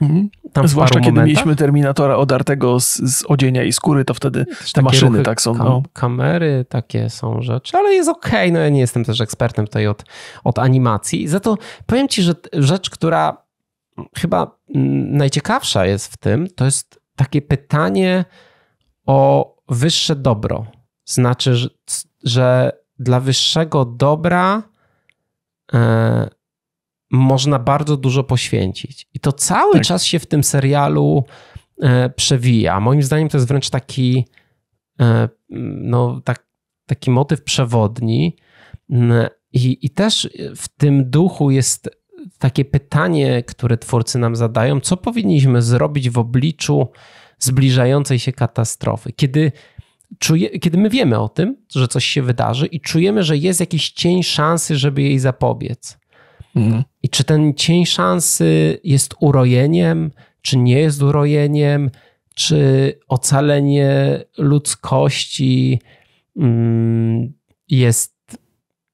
Mhm. Tam Zwłaszcza kiedy momentach. mieliśmy Terminatora odartego z, z, odzienia i skóry, to wtedy Też te maszyny tak są. Kam no. Kamery, takie są rzeczy, ale jest okej. Okay. No ja nie jestem też ekspertem tutaj od, od animacji. Za to powiem ci, że rzecz, która chyba najciekawsza jest w tym, to jest takie pytanie o wyższe dobro. Znaczy, że, dla wyższego dobra e, można bardzo dużo poświęcić. I to cały tak. czas się w tym serialu e, przewija. Moim zdaniem to jest wręcz taki, e, no, tak, taki motyw przewodni. Mm, I, I też w tym duchu jest takie pytanie, które twórcy nam zadają: co powinniśmy zrobić w obliczu zbliżającej się katastrofy, kiedy, czuje, kiedy my wiemy o tym, że coś się wydarzy i czujemy, że jest jakiś cień szansy, żeby jej zapobiec. Mhm. I czy ten cień szansy jest urojeniem, czy nie jest urojeniem, czy ocalenie ludzkości mm, jest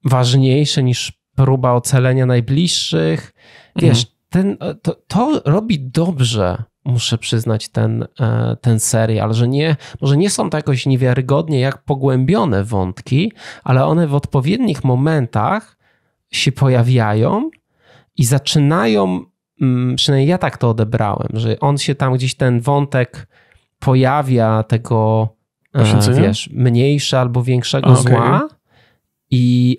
ważniejsze niż próba ocalenia najbliższych. Wiesz, mhm. ten, to, to robi dobrze muszę przyznać, ten, e, ten serial, że nie, może nie są to jakoś niewiarygodnie jak pogłębione wątki, ale one w odpowiednich momentach się pojawiają i zaczynają, mm, przynajmniej ja tak to odebrałem, że on się tam gdzieś ten wątek pojawia tego, e, wiesz, mniejsze albo większego okay. zła i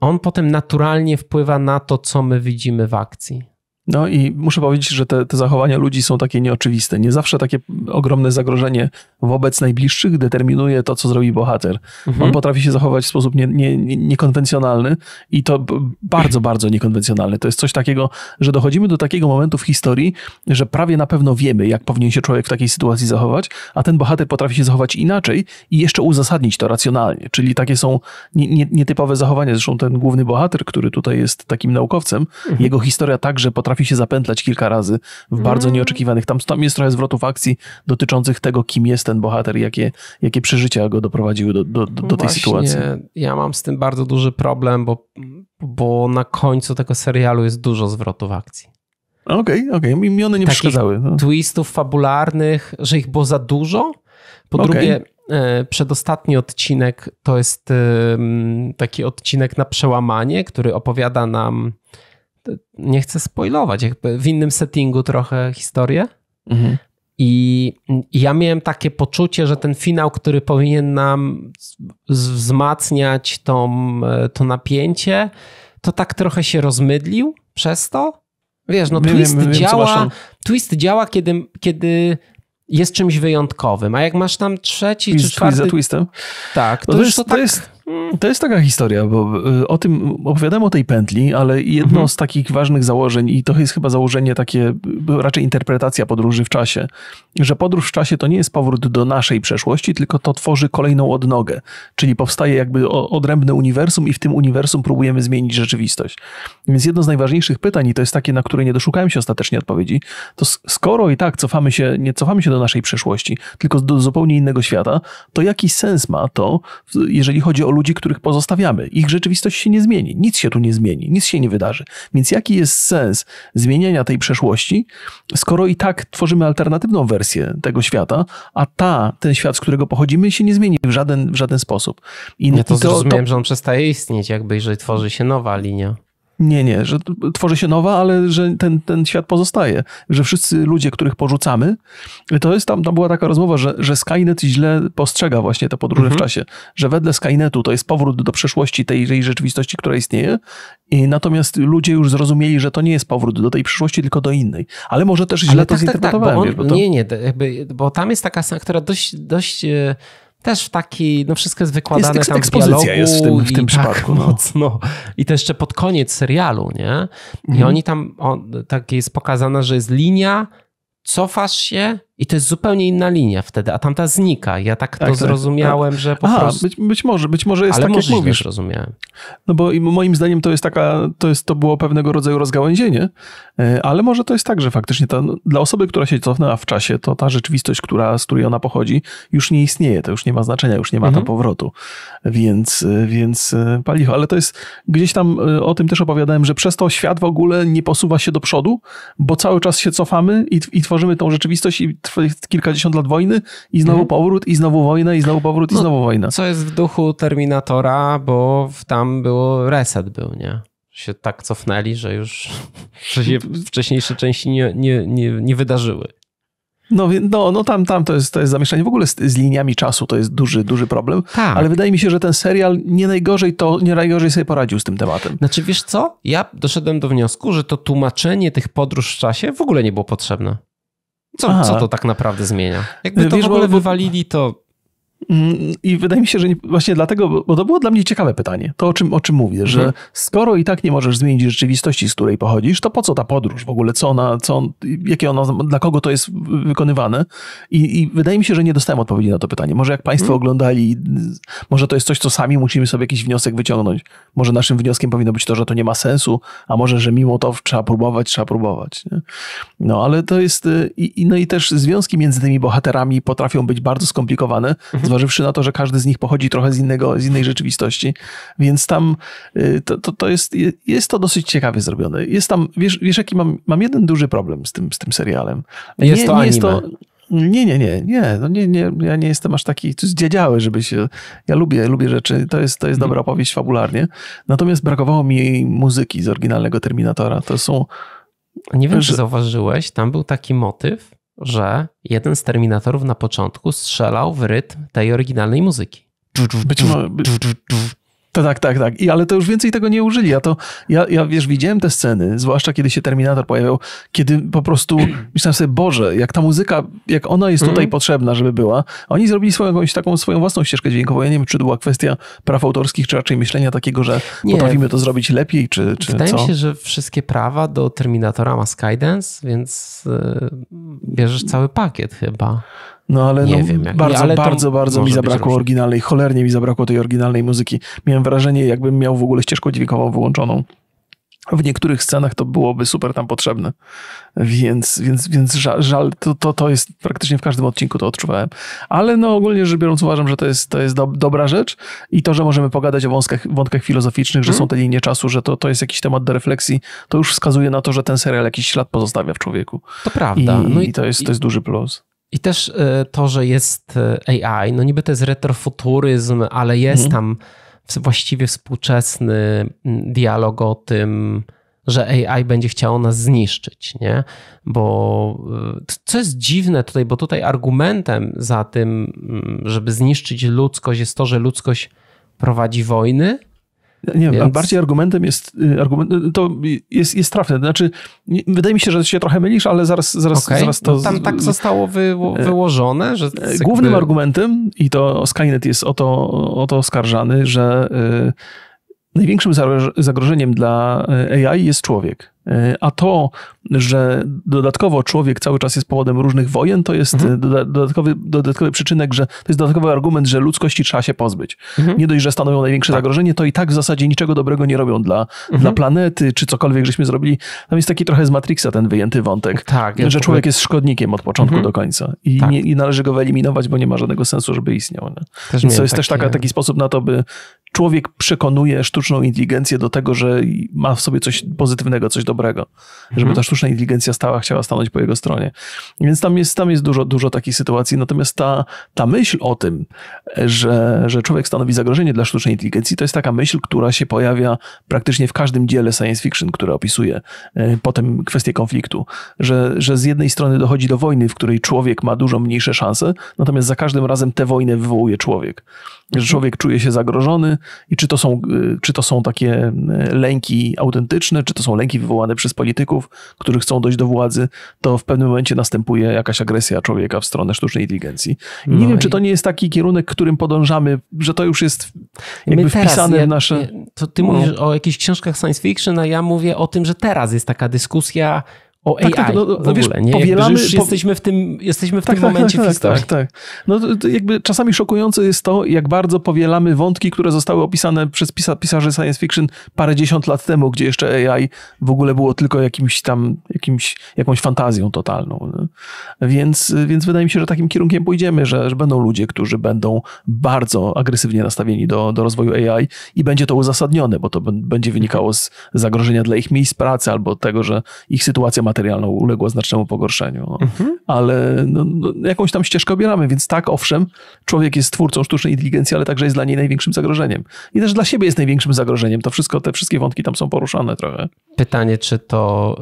on potem naturalnie wpływa na to, co my widzimy w akcji. No i muszę powiedzieć, że te, te, zachowania ludzi są takie nieoczywiste. Nie zawsze takie ogromne zagrożenie wobec najbliższych determinuje to, co zrobi bohater. Mhm. On potrafi się zachować w sposób nie, nie, nie, niekonwencjonalny i to bardzo, bardzo niekonwencjonalny. To jest coś takiego, że dochodzimy do takiego momentu w historii, że prawie na pewno wiemy, jak powinien się człowiek w takiej sytuacji zachować, a ten bohater potrafi się zachować inaczej i jeszcze uzasadnić to racjonalnie. Czyli takie są nietypowe zachowania. Zresztą ten główny bohater, który tutaj jest takim naukowcem, mhm. jego historia także potrafi potrafi się zapętlać kilka razy w bardzo mm. nieoczekiwanych. Tam, tam jest trochę zwrotów akcji dotyczących tego, kim jest ten bohater, jakie, jakie przeżycia go doprowadziły do, do, do, tej sytuacji. Ja mam z tym bardzo duży problem, bo, bo na końcu tego serialu jest dużo zwrotów akcji. Okej, okay, okej. Okay. Mi one nie przeszkadzały. No. Twistów fabularnych, że ich było za dużo. Po okay. drugie, e, przedostatni odcinek to jest taki odcinek na przełamanie, który opowiada nam nie chcę spoilować, jakby w innym settingu trochę historię. Mhm. I, ja miałem takie poczucie, że ten finał, który powinien nam wzmacniać tą, e, to napięcie, to tak trochę się rozmydlił przez to. Wiesz, no wiem, twist, wiem, działa, twist działa, kiedy, kiedy jest czymś wyjątkowym, a jak masz tam trzeci twist, czy czwarty... Twist za twistem? Tak, to, no to, już, to, tak... to jest to jest taka historia, bo y, o tym opowiadam o tej pętli, ale jedno mhm. z takich ważnych założeń, i to jest chyba założenie takie, y, raczej interpretacja podróży w czasie, że podróż w czasie to nie jest powrót do naszej przeszłości, tylko to tworzy kolejną odnogę, czyli powstaje jakby odrębne uniwersum i w tym uniwersum próbujemy zmienić rzeczywistość. Więc jedno z najważniejszych pytań, i to jest takie, na które nie doszukałem się ostatecznie odpowiedzi, to skoro i tak cofamy się, nie cofamy się do naszej przeszłości, tylko do zupełnie innego świata, to jaki sens ma to, jeżeli chodzi o ludzi, których pozostawiamy. Ich rzeczywistość się nie zmieni, nic się tu nie zmieni, nic się nie wydarzy. Więc jaki jest sens zmieniania tej przeszłości, skoro i tak tworzymy alternatywną wersję tego świata, a ta, ten świat, z którego pochodzimy, się nie zmieni w żaden, w żaden sposób. I, ja to, to zrozumiałem, to... że on przestaje istnieć, jakby, jeżeli tworzy się nowa linia. Nie, nie, że tworzy się nowa, ale że ten, ten świat pozostaje. Że wszyscy ludzie, których porzucamy, to jest tam, tam była taka rozmowa, że, że Skynet źle postrzega właśnie te podróże mhm. w czasie. Że wedle Skynetu to jest powrót do przeszłości tej, tej rzeczywistości, która istnieje. I natomiast ludzie już zrozumieli, że to nie jest powrót do tej przyszłości, tylko do innej. Ale może też źle ale to tak, zinterpretowałem. Tak, tak, bo on, wiesz, bo to... Nie, nie, bo tam jest taka scena, która dość, dość e, też w taki, no wszystko jest wykładane jest, tam ekspozycja w jest w tym, w tym tak przypadku. Tak, no. mocno. I to jeszcze pod koniec serialu, nie? I mhm. oni tam, on, tak jest pokazana że jest linia, cofasz się, i to jest zupełnie inna linia wtedy, a tamta znika. Ja tak, tak to tak, zrozumiałem, tak. że po Aha, prostu... Być, być, może, być może jest Ale tak, może jak mówisz. zrozumiałem. No bo moim zdaniem to jest taka, to, jest, to było pewnego rodzaju rozgałęzienie, e, ale może to jest tak, że faktycznie ta, no, dla osoby, która się cofnęła w czasie, to ta rzeczywistość, która, z której ona pochodzi, już nie istnieje, to już nie ma znaczenia, już nie ma mhm. tam powrotu, więc, e, więc e, palicho. Ale to jest, gdzieś tam o tym też opowiadałem, że przez to świat w ogóle nie posuwa się do przodu, bo cały czas się cofamy i, i tworzymy tą rzeczywistość i kilkadziesiąt lat wojny i znowu mhm. powrót, i znowu wojna, i znowu powrót, no, i znowu wojna. Co jest w duchu Terminatora, bo tam było reset był, nie? Się tak cofnęli, że już *laughs* że się wcześniejsze części nie, nie, nie, nie wydarzyły. No, no, no tam, tam to jest, to jest zamieszanie. W ogóle z, z liniami czasu to jest duży, duży problem. Tak. Ale wydaje mi się, że ten serial nie najgorzej to, nie najgorzej sobie poradził z tym tematem. Znaczy, wiesz co? Ja doszedłem do wniosku, że to tłumaczenie tych podróż w czasie w ogóle nie było potrzebne. Co, co to tak naprawdę zmienia? Jakby to Wiesz, w ogóle wywalili, to Mm, I wydaje mi się, że nie, właśnie dlatego, bo to było dla mnie ciekawe pytanie, to o czym, o czym mówię, mhm. że skoro i tak nie możesz zmienić rzeczywistości, z której pochodzisz, to po co ta podróż w ogóle, co ona, co jakie ona, dla kogo to jest wykonywane I, I, wydaje mi się, że nie dostałem odpowiedzi na to pytanie. Może jak państwo mhm. oglądali, może to jest coś, co sami musimy sobie jakiś wniosek wyciągnąć. Może naszym wnioskiem powinno być to, że to nie ma sensu, a może, że mimo to trzeba próbować, trzeba próbować. Nie? No ale to jest, y, i, no i też związki między tymi bohaterami potrafią być bardzo skomplikowane, mhm zważywszy na to, że każdy z nich pochodzi trochę z, innego, z innej rzeczywistości. Więc tam y, to, to, to jest, jest to dosyć ciekawie zrobione. Jest tam, wiesz, wiesz jaki mam, mam jeden duży problem z tym, z tym serialem. Jest nie, to anime. Jest to, nie, nie, nie, nie, no nie, nie, ja nie jestem aż taki zdziedziały, żeby się, ja lubię, lubię rzeczy, to jest, to jest mhm. dobra opowieść fabularnie, natomiast brakowało mi muzyki z oryginalnego Terminatora, to są... Nie wiem, że... czy zauważyłeś, tam był taki motyw, że jeden z Terminatorów na początku strzelał w rytm tej oryginalnej muzyki. Być może... To tak, tak, tak. I, ale to już więcej tego nie użyli. Ja to, ja, ja wiesz, widziałem te sceny, zwłaszcza kiedy się Terminator pojawiał, kiedy po prostu *clears throat* myślałem sobie, Boże, jak ta muzyka, jak ona jest tutaj mm. potrzebna, żeby była. Oni zrobili swoją jakąś taką swoją własną ścieżkę dźwiękową. Ja nie wiem, czy to była kwestia praw autorskich, czy raczej myślenia takiego, że nie. potrafimy to zrobić lepiej, czy, czy Wydaje co? mi się, że wszystkie prawa do Terminatora ma Skydance, więc yy, bierzesz cały pakiet chyba. No ale nie no, wiem, bardzo, ale bardzo, bardzo mi zabrakło oryginalnej, cholernie mi zabrakło tej oryginalnej muzyki. Miałem wrażenie, jakbym miał w ogóle ścieżkę dźwiękową wyłączoną. W niektórych scenach to byłoby super tam potrzebne. Więc, więc, więc żal, żal to, to, to jest praktycznie w każdym odcinku to odczuwałem. Ale no ogólnie rzecz biorąc uważam, że to jest, to jest do, dobra rzecz i to, że możemy pogadać o wąskach, wątkach filozoficznych, że mm. są te linie czasu, że to, to jest jakiś temat do refleksji, to już wskazuje na to, że ten serial jakiś ślad pozostawia w człowieku. To prawda. I, no i, i to, jest, i, to jest duży plus. I też e, to, że jest e, AI, no niby to jest retrofuturyzm, ale jest mhm. tam właściwie współczesny dialog o tym, że AI będzie chciało nas zniszczyć, nie? Bo e, co jest dziwne tutaj, bo tutaj argumentem za tym, żeby zniszczyć ludzkość, jest to, że ludzkość prowadzi wojny, nie Więc... bardziej argumentem jest, y, argument, y, to jest, jest trafne. Znaczy, wydaje mi się, że się trochę mylisz, ale zaraz, zaraz, okay. zaraz to... No tam tak zostało wy, y, wyłożone, że... Głównym jakby... argumentem, i to Skynet jest o to, o to oskarżany, że... Yy, największym zagrożeniem dla e, AI jest człowiek. E, a to, że dodatkowo człowiek cały czas jest powodem różnych wojen, to jest mhm. dodatkowy, dodatkowy przyczynek, że to jest dodatkowy argument, że ludzkości trzeba się pozbyć. Mhm. Nie dość, że stanowią największe tak. zagrożenie, to i tak w zasadzie niczego dobrego nie robią dla, mhm. dla planety, czy cokolwiek żeśmy zrobili. Tam jest taki trochę z Matrixa ten wyjęty wątek, tak, ja że człowiek jest szkodnikiem od początku mhm. do końca I, tak. nie, i należy go wyeliminować, bo nie ma żadnego sensu, żeby istniał. Też to jest takie... też taka, taki sposób na to, by człowiek przekonuje sztuczną inteligencję do tego, że ma w sobie coś pozytywnego, coś dobrego, żeby mhm. ta sztuczna inteligencja stała, chciała stanąć po jego stronie. Więc tam jest, tam jest dużo, dużo takich sytuacji. Natomiast ta, ta myśl o tym, że, że człowiek stanowi zagrożenie dla sztucznej inteligencji, to jest taka myśl, która się pojawia praktycznie w każdym dziele science fiction, które opisuje e, potem kwestię konfliktu, że, że z jednej strony dochodzi do wojny, w której człowiek ma dużo mniejsze szanse, natomiast za każdym razem tę wojnę wywołuje człowiek. Że człowiek czuje się zagrożony, i czy to są, y, czy to są takie y, lęki autentyczne, czy to są lęki wywołane przez polityków, którzy chcą dojść do władzy, to w pewnym momencie następuje jakaś agresja człowieka w stronę sztucznej inteligencji. I nie no wiem, i... czy to nie jest taki kierunek, którym podążamy, że to już jest jakby teraz, wpisane w nasze... To ty no. mówisz no. o jakichś książkach science fiction, a ja mówię o tym, że teraz jest taka dyskusja o AI tak, tak no, no, w ogóle, nie? Powielamy, już jesteśmy w tym, jesteśmy w tak, tym tak, tak momencie tak, w historii. Tak, tak. No to, to jakby czasami szokujące jest to, jak bardzo powielamy wątki, które zostały opisane przez pisa pisarzy science fiction parę dziesiąt lat temu, gdzie jeszcze AI w ogóle było tylko jakimś tam, jakimś, jakąś fantazją totalną. Więc, więc wydaje mi się, że takim kierunkiem pójdziemy, że, że będą ludzie, którzy będą bardzo agresywnie nastawieni do, do rozwoju AI i będzie to uzasadnione, bo to będzie wynikało z zagrożenia dla ich miejsc pracy albo tego, że ich sytuacja materialną uległa znacznemu pogorszeniu. No. Mhm. Ale no, no, jakąś tam ścieżkę obieramy, więc tak, owszem, człowiek jest twórcą sztucznej inteligencji, ale także jest dla niej największym zagrożeniem. I też dla siebie jest największym zagrożeniem. To wszystko, te wszystkie wątki tam są poruszane trochę. Pytanie, czy to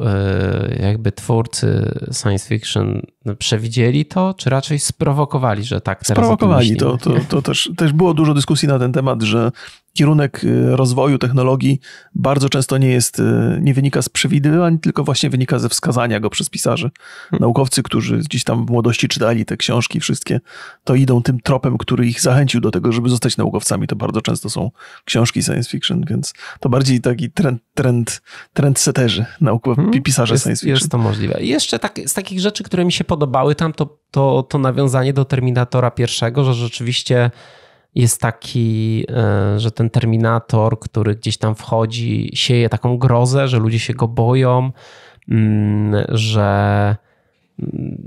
y, jakby twórcy science fiction przewidzieli to, czy raczej sprowokowali, że tak teraz Sprowokowali to. To, to też, też było dużo dyskusji na ten temat, że kierunek y, rozwoju technologii bardzo często nie jest, y, nie wynika z przewidywań, tylko właśnie wynika ze wskazania go przez pisarzy. Hmm. Naukowcy, którzy gdzieś tam w młodości czytali te książki wszystkie, to idą tym tropem, który ich zachęcił do tego, żeby zostać naukowcami. To bardzo często są książki science fiction, więc to bardziej taki trend, trend, trend seterzy, naukowi, hmm. pisarze jest, science fiction. Jest to możliwe. I jeszcze tak, z takich rzeczy, które mi się podobają, podobały tam to, to, to nawiązanie do Terminatora pierwszego, że rzeczywiście jest taki, e, że ten Terminator, który gdzieś tam wchodzi, sieje taką grozę, że ludzie się go boją, mm, że mm,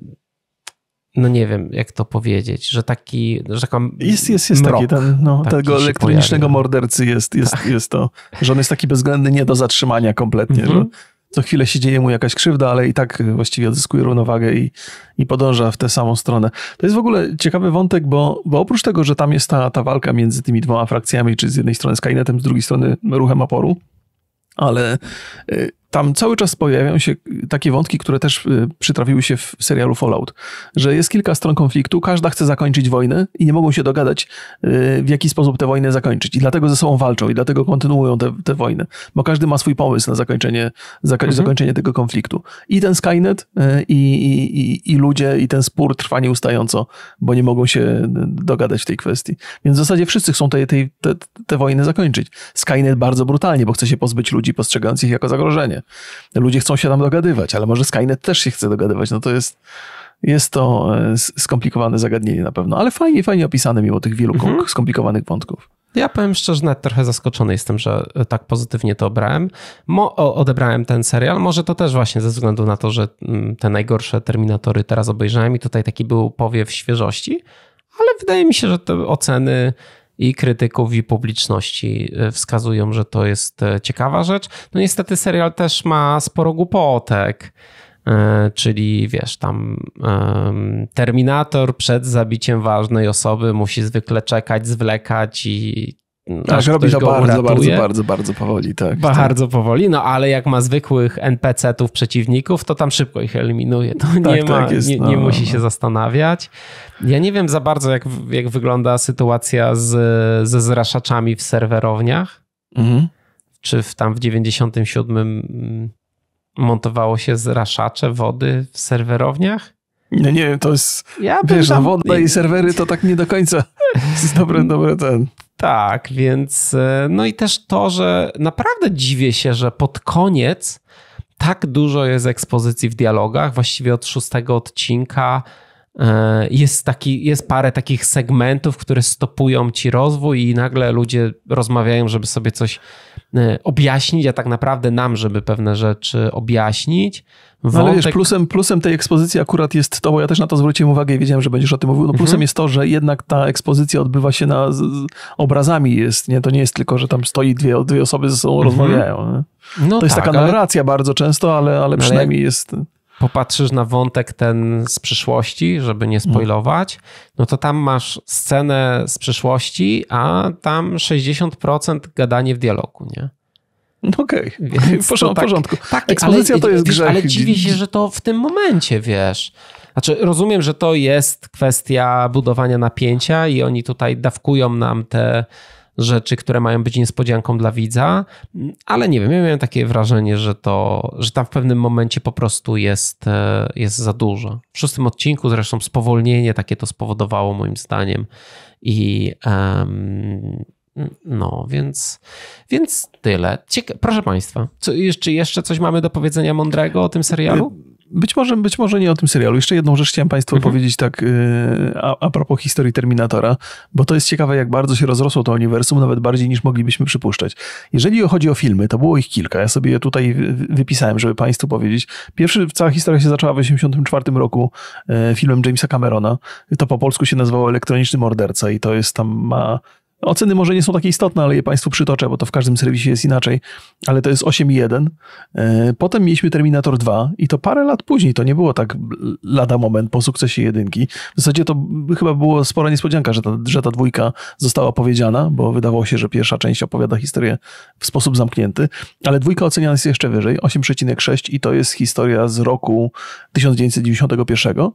no nie wiem, jak to powiedzieć, że taki, że taka Jest, jest, jest mrok, taki, ten, no, taki tego elektronicznego pojawia. mordercy jest, jest, tak. jest to, że on jest taki bezwzględny, nie do zatrzymania kompletnie, mm -hmm. że co chwilę się dzieje mu jakaś krzywda, ale i tak właściwie odzyskuje równowagę i, i podąża w tę samą stronę. To jest w ogóle ciekawy wątek, bo, bo oprócz tego, że tam jest ta, ta walka między tymi dwoma frakcjami, czy z jednej strony Skynetem, z drugiej strony ruchem oporu, ale y, tam cały czas pojawiają się y, takie wątki, które też y, przytrafiły się w serialu Fallout, że jest kilka stron konfliktu, każda chce zakończyć wojnę i nie mogą się dogadać, y, w jaki sposób tę wojnę zakończyć. I dlatego ze sobą walczą i dlatego kontynuują tę, tę wojnę, bo każdy ma swój pomysł na zakończenie, zako mhm. zakończenie tego konfliktu. I ten Skynet, i, i, i ludzie, i ten spór trwa nieustająco, bo nie mogą się dogadać w tej kwestii. Więc w zasadzie wszyscy chcą tę te, te, te, te wojnę zakończyć. Skynet bardzo brutalnie, bo chce się pozbyć ludzi postrzegając ich jako zagrożenie. Ludzie chcą się tam dogadywać, ale może Skynet też się chce dogadywać. No to jest, jest to e, skomplikowane zagadnienie na pewno, ale fajnie, fajnie opisane mimo tych wielu mhm. skomplikowanych wątków. Ja powiem szczerze, nawet trochę zaskoczony jestem, że e, tak pozytywnie to obrałem. Mo odebrałem ten serial. Może to też właśnie ze względu na to, że mm, te najgorsze Terminatory teraz obejrzałem i tutaj taki był powiew świeżości, ale wydaje mi się, że te oceny i krytyków i publiczności e, wskazują, że to jest e, ciekawa rzecz. No niestety serial też ma sporo głupotek e, czyli wiesz, tam Terminator przed zabiciem ważnej osoby musi zwykle czekać, zwlekać i tak, robi to bardzo, bardzo, bardzo, bardzo powoli, tak. tak. Bardzo tak. powoli, no ale jak ma zwykłych NPC-tów, przeciwników, to tam szybko ich eliminuje. To tak, nie, tak ma, jest, nie, no, nie no. musi się zastanawiać. Ja nie wiem za bardzo, jak, jak wygląda sytuacja z, ze zraszaczami w serwerowniach. Mhm. Czy w, tam w 97 mm, montowało się zraszacze wody w serwerowniach? Nie, nie wiem, to jest, ja wiesz, tam... woda i serwery to tak nie do końca *laughs* jest dobry dobre ten. Tak, więc e, no i też to, że naprawdę dziwię się, że pod koniec tak dużo jest ekspozycji w dialogach, właściwie od szóstego odcinka e, jest, taki, jest parę takich segmentów, które stopują ci rozwój i nagle ludzie rozmawiają, żeby sobie coś E, objaśnić, a tak naprawdę nam, żeby pewne rzeczy objaśnić. Wątek... No ale wiesz, plusem, plusem tej ekspozycji akurat jest to, bo ja też na to zwróciłem uwagę i wiedziałem, że będziesz o tym mówił. No plusem mhm. jest to, że jednak ta ekspozycja odbywa się na z, z obrazami jest, nie? To nie jest tylko, że tam stoi dwie, dwie osoby ze sobą mhm. rozmawiają. No to jest taka tak, narracja ale... bardzo często, ale, ale no, przynajmniej ale... jest popatrzysz na wątek ten z przyszłości, żeby nie mhm. spoilować, no to tam masz scenę z przyszłości, a tam 60% gadanie w dialogu, nie? No okej, okay. w porządku. Tak, porządku. Tak, Ekspozycja ale, to jest grzech. Ale dziwię się, że to w tym momencie, wiesz. Znaczy, rozumiem, że to jest kwestia budowania napięcia i oni tutaj dawkują nam te rzeczy, które mają być niespodzianką dla widza, ale nie wiem, ja miałem takie wrażenie, że to, że tam w pewnym momencie po prostu jest, e, jest za dużo. W szóstym odcinku zresztą spowolnienie takie to spowodowało moim zdaniem i um, no, więc, więc tyle. Cieka- Proszę Państwa, co, jeszcze, jeszcze coś mamy do powiedzenia mądrego o tym serialu? E, być może, być może nie o tym serialu. Jeszcze jedną rzecz chciałem Państwu mhm. powiedzieć tak y, a, a propos historii Terminatora, bo to jest ciekawe, jak bardzo się rozrosło to uniwersum, nawet bardziej niż moglibyśmy przypuszczać. Jeżeli chodzi o filmy, to było ich kilka. Ja sobie je tutaj wypisałem, żeby Państwu powiedzieć. Pierwszy, cała historia się zaczęła w 1984 roku y, filmem Jamesa Camerona. To po polsku się nazywało Elektroniczny Morderca i to jest tam ma Oceny może nie są takie istotne, ale je Państwu przytoczę, bo to w każdym serwisie jest inaczej, ale to jest 8.1. E, potem mieliśmy Terminator 2 i to parę lat później, to nie było tak lada moment po sukcesie jedynki. W zasadzie to chyba było spora niespodzianka, że ta, że ta dwójka została powiedziana, bo wydawało się, że pierwsza część opowiada historię w sposób zamknięty, ale dwójka oceniana jest jeszcze wyżej, 8,6 i to jest historia z roku 1991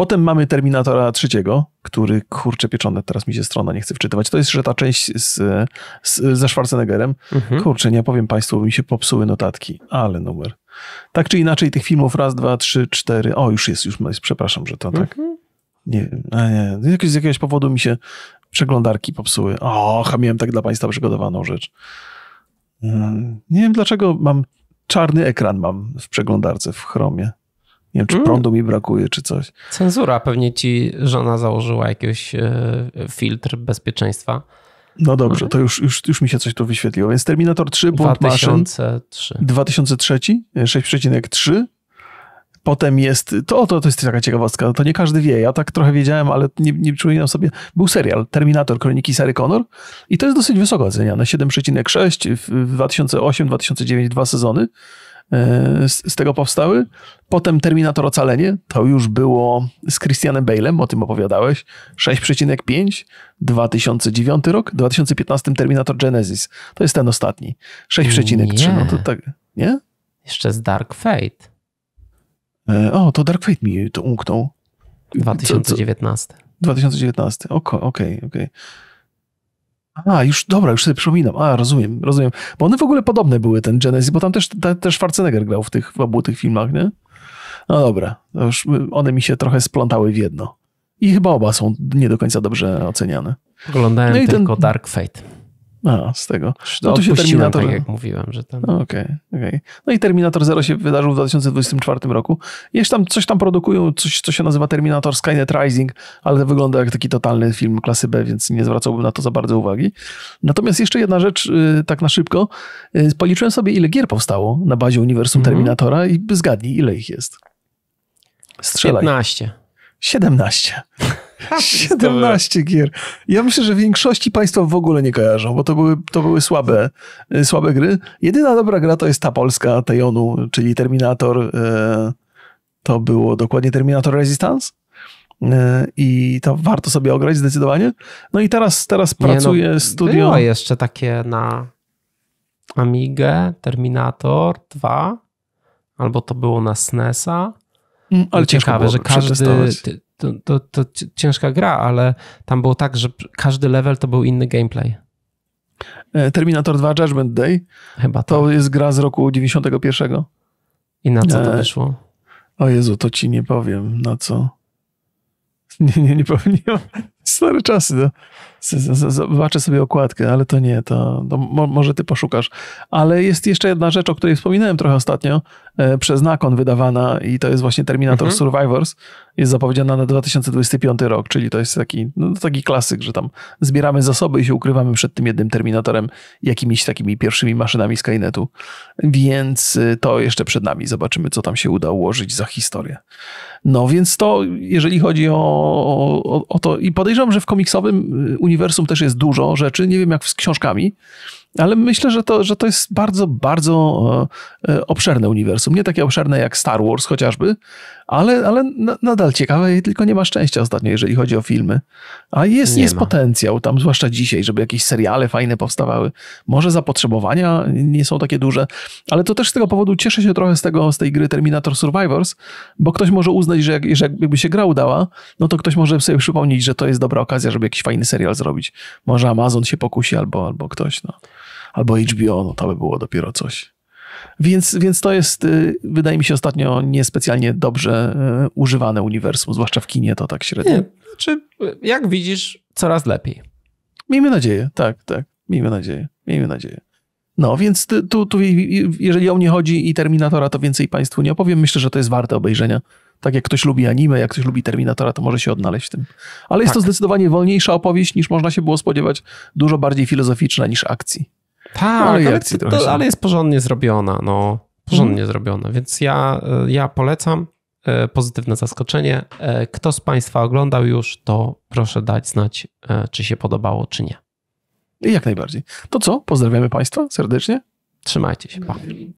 Potem mamy Terminatora trzeciego, który, kurczę pieczone, teraz mi się strona nie chce wczytywać. To jest że ta część z, z, ze Schwarzeneggerem. Mhm. Kurczę, nie opowiem Państwu, mi się popsuły notatki, ale numer. Tak czy inaczej, tych filmów raz, dwa, trzy, cztery. O, już jest, już jest, przepraszam, że to tak. mhm. tak. Nie, nie. Z jakiegoś powodu mi się przeglądarki popsuły. O, miałem tak dla Państwa przygotowaną rzecz. Mm, nie wiem dlaczego mam czarny ekran mam w przeglądarce w Chromie. Nie wiem, czy mm. prądu mi brakuje, czy coś. Cenzura. Pewnie ci żona założyła jakiś e, filtr bezpieczeństwa. No dobrze, mhm. to już, już, już mi się coś tu wyświetliło. Więc Terminator 3, Bond 2003. 2003. 6,3. Potem jest, to, to, to jest taka ciekawostka, to nie każdy wie, ja tak trochę wiedziałem, ale nie, nie przypominam sobie, był serial Terminator, Kroniki Sary Connor i to jest dosyć wysoko oceniane, 7,6 w 2008, 2009, dwa sezony. E, z, z tego powstały. Potem Terminator Ocalenie, to już było z Christianem Bale'em, o tym opowiadałeś. 6,5, 2009 rok, 2015 Terminator Genesis. To jest ten ostatni. 6,3, no to tak, nie? Jeszcze z Dark Fate. E, o, to Dark Fate mi to umknął. 2019. Co, co? 2019, okej, okay, okej. Okay. A, już, dobra, już sobie przypominam. A, rozumiem, rozumiem. Bo one w ogóle podobne były, ten Genesis, bo tam też, też Schwarzenegger grał w tych w obu tych filmach, nie? No dobra, już one mi się trochę splątały w jedno. I chyba oba są nie do końca dobrze oceniane. Oglądałem no tylko ten... Dark Fate. A, z tego. No, no to się Terminator... tak jak mówiłem, że ten. No, okej, okay, okay, No i Terminator Zero się wydarzył w 2024 roku. Jeszcze tam, coś tam produkują, coś, co się nazywa Terminator Skynet Rising, ale wygląda jak taki totalny film klasy B, więc nie zwracałbym na to za bardzo uwagi. Natomiast jeszcze jedna rzecz, y, tak na szybko. Y, policzyłem sobie, ile gier powstało na bazie uniwersum mm -hmm. Terminatora i zgadnij, ile ich jest. Strzelaj. 15. 17. 17 gier. Ja myślę, że większości Państwa w ogóle nie kojarzą, bo to były, to były słabe, y, słabe gry. Jedyna dobra gra to jest ta polska Tejonu, czyli Terminator. Y, to było dokładnie Terminator Resistance y, i to warto sobie ograć zdecydowanie. No i teraz, teraz nie studio. no, studio. Było jeszcze takie na Amigę, Terminator 2, albo to było na SNESa. Mm, ale ciekawe, że każdy, to, to, to ciężka gra, ale tam było tak, że każdy level to był inny gameplay. E, Terminator 2 Judgment Day. Chyba to. Tak. jest gra z roku 91. I na co to e, wyszło? O Jezu, to ci nie powiem na co. *laughs* Nie, nie, nie powiem. Stare czasy. No. Zobaczę sobie okładkę, ale to nie, to, to może ty poszukasz. Ale jest jeszcze jedna rzecz, o której wspominałem trochę ostatnio, e, przez Nakon wydawana i to jest właśnie Terminator mhm. Survivors. Jest zapowiedziana na 2025 rok, czyli to jest taki, no, taki klasyk, że tam zbieramy zasoby i się ukrywamy przed tym jednym Terminatorem, jakimiś takimi pierwszymi maszynami Skynetu. Więc y, to jeszcze przed nami. Zobaczymy, co tam się uda ułożyć za historię. No więc to, jeżeli chodzi o, o, o to, i podejrzewam, że w komiksowym uniwersum y, uniwersum też jest dużo rzeczy, nie wiem jak z książkami, ale myślę, że to, że to jest bardzo, bardzo e, e, obszerne uniwersum. Nie takie obszerne jak Star Wars chociażby, ale, ale nadal ciekawe, tylko nie ma szczęścia ostatnio, jeżeli chodzi o filmy. A jest, jest potencjał tam, zwłaszcza dzisiaj, żeby jakieś seriale fajne powstawały. Może zapotrzebowania nie są takie duże, ale to też z tego powodu cieszę się trochę z, tego, z tej gry Terminator Survivors, bo ktoś może uznać, że, jak, że jakby się gra udała, no to ktoś może sobie przypomnieć, że to jest dobra okazja, żeby jakiś fajny serial zrobić. Może Amazon się pokusi albo, albo ktoś, no. Albo HBO, no to by było dopiero coś. Więc, więc to jest, y, wydaje mi się, ostatnio niespecjalnie dobrze y, używane uniwersum, zwłaszcza w kinie to tak średnio. Nie, czy znaczy, jak widzisz, coraz lepiej. Miejmy nadzieję, tak, tak. Miejmy nadzieję, miejmy nadzieję. No, więc tu, tu, jeżeli o mnie chodzi i Terminatora, to więcej Państwu nie opowiem. Myślę, że to jest warte obejrzenia. Tak jak ktoś lubi anime, jak ktoś lubi Terminatora, to może się odnaleźć w tym. Ale tak. jest to tak. zdecydowanie wolniejsza opowieść niż można się było spodziewać, dużo bardziej filozoficzna niż akcji. Tak, no, ale, to, to, ale, jest porządnie zrobiona, no. Porządnie hmm. zrobiona, więc ja, e, ja polecam. E, pozytywne zaskoczenie. E, kto z Państwa oglądał już, to proszę dać znać, czy się podobało, czy nie. Jak najbardziej. To co? Pozdrawiamy Państwa serdecznie. Trzymajcie się. Pa.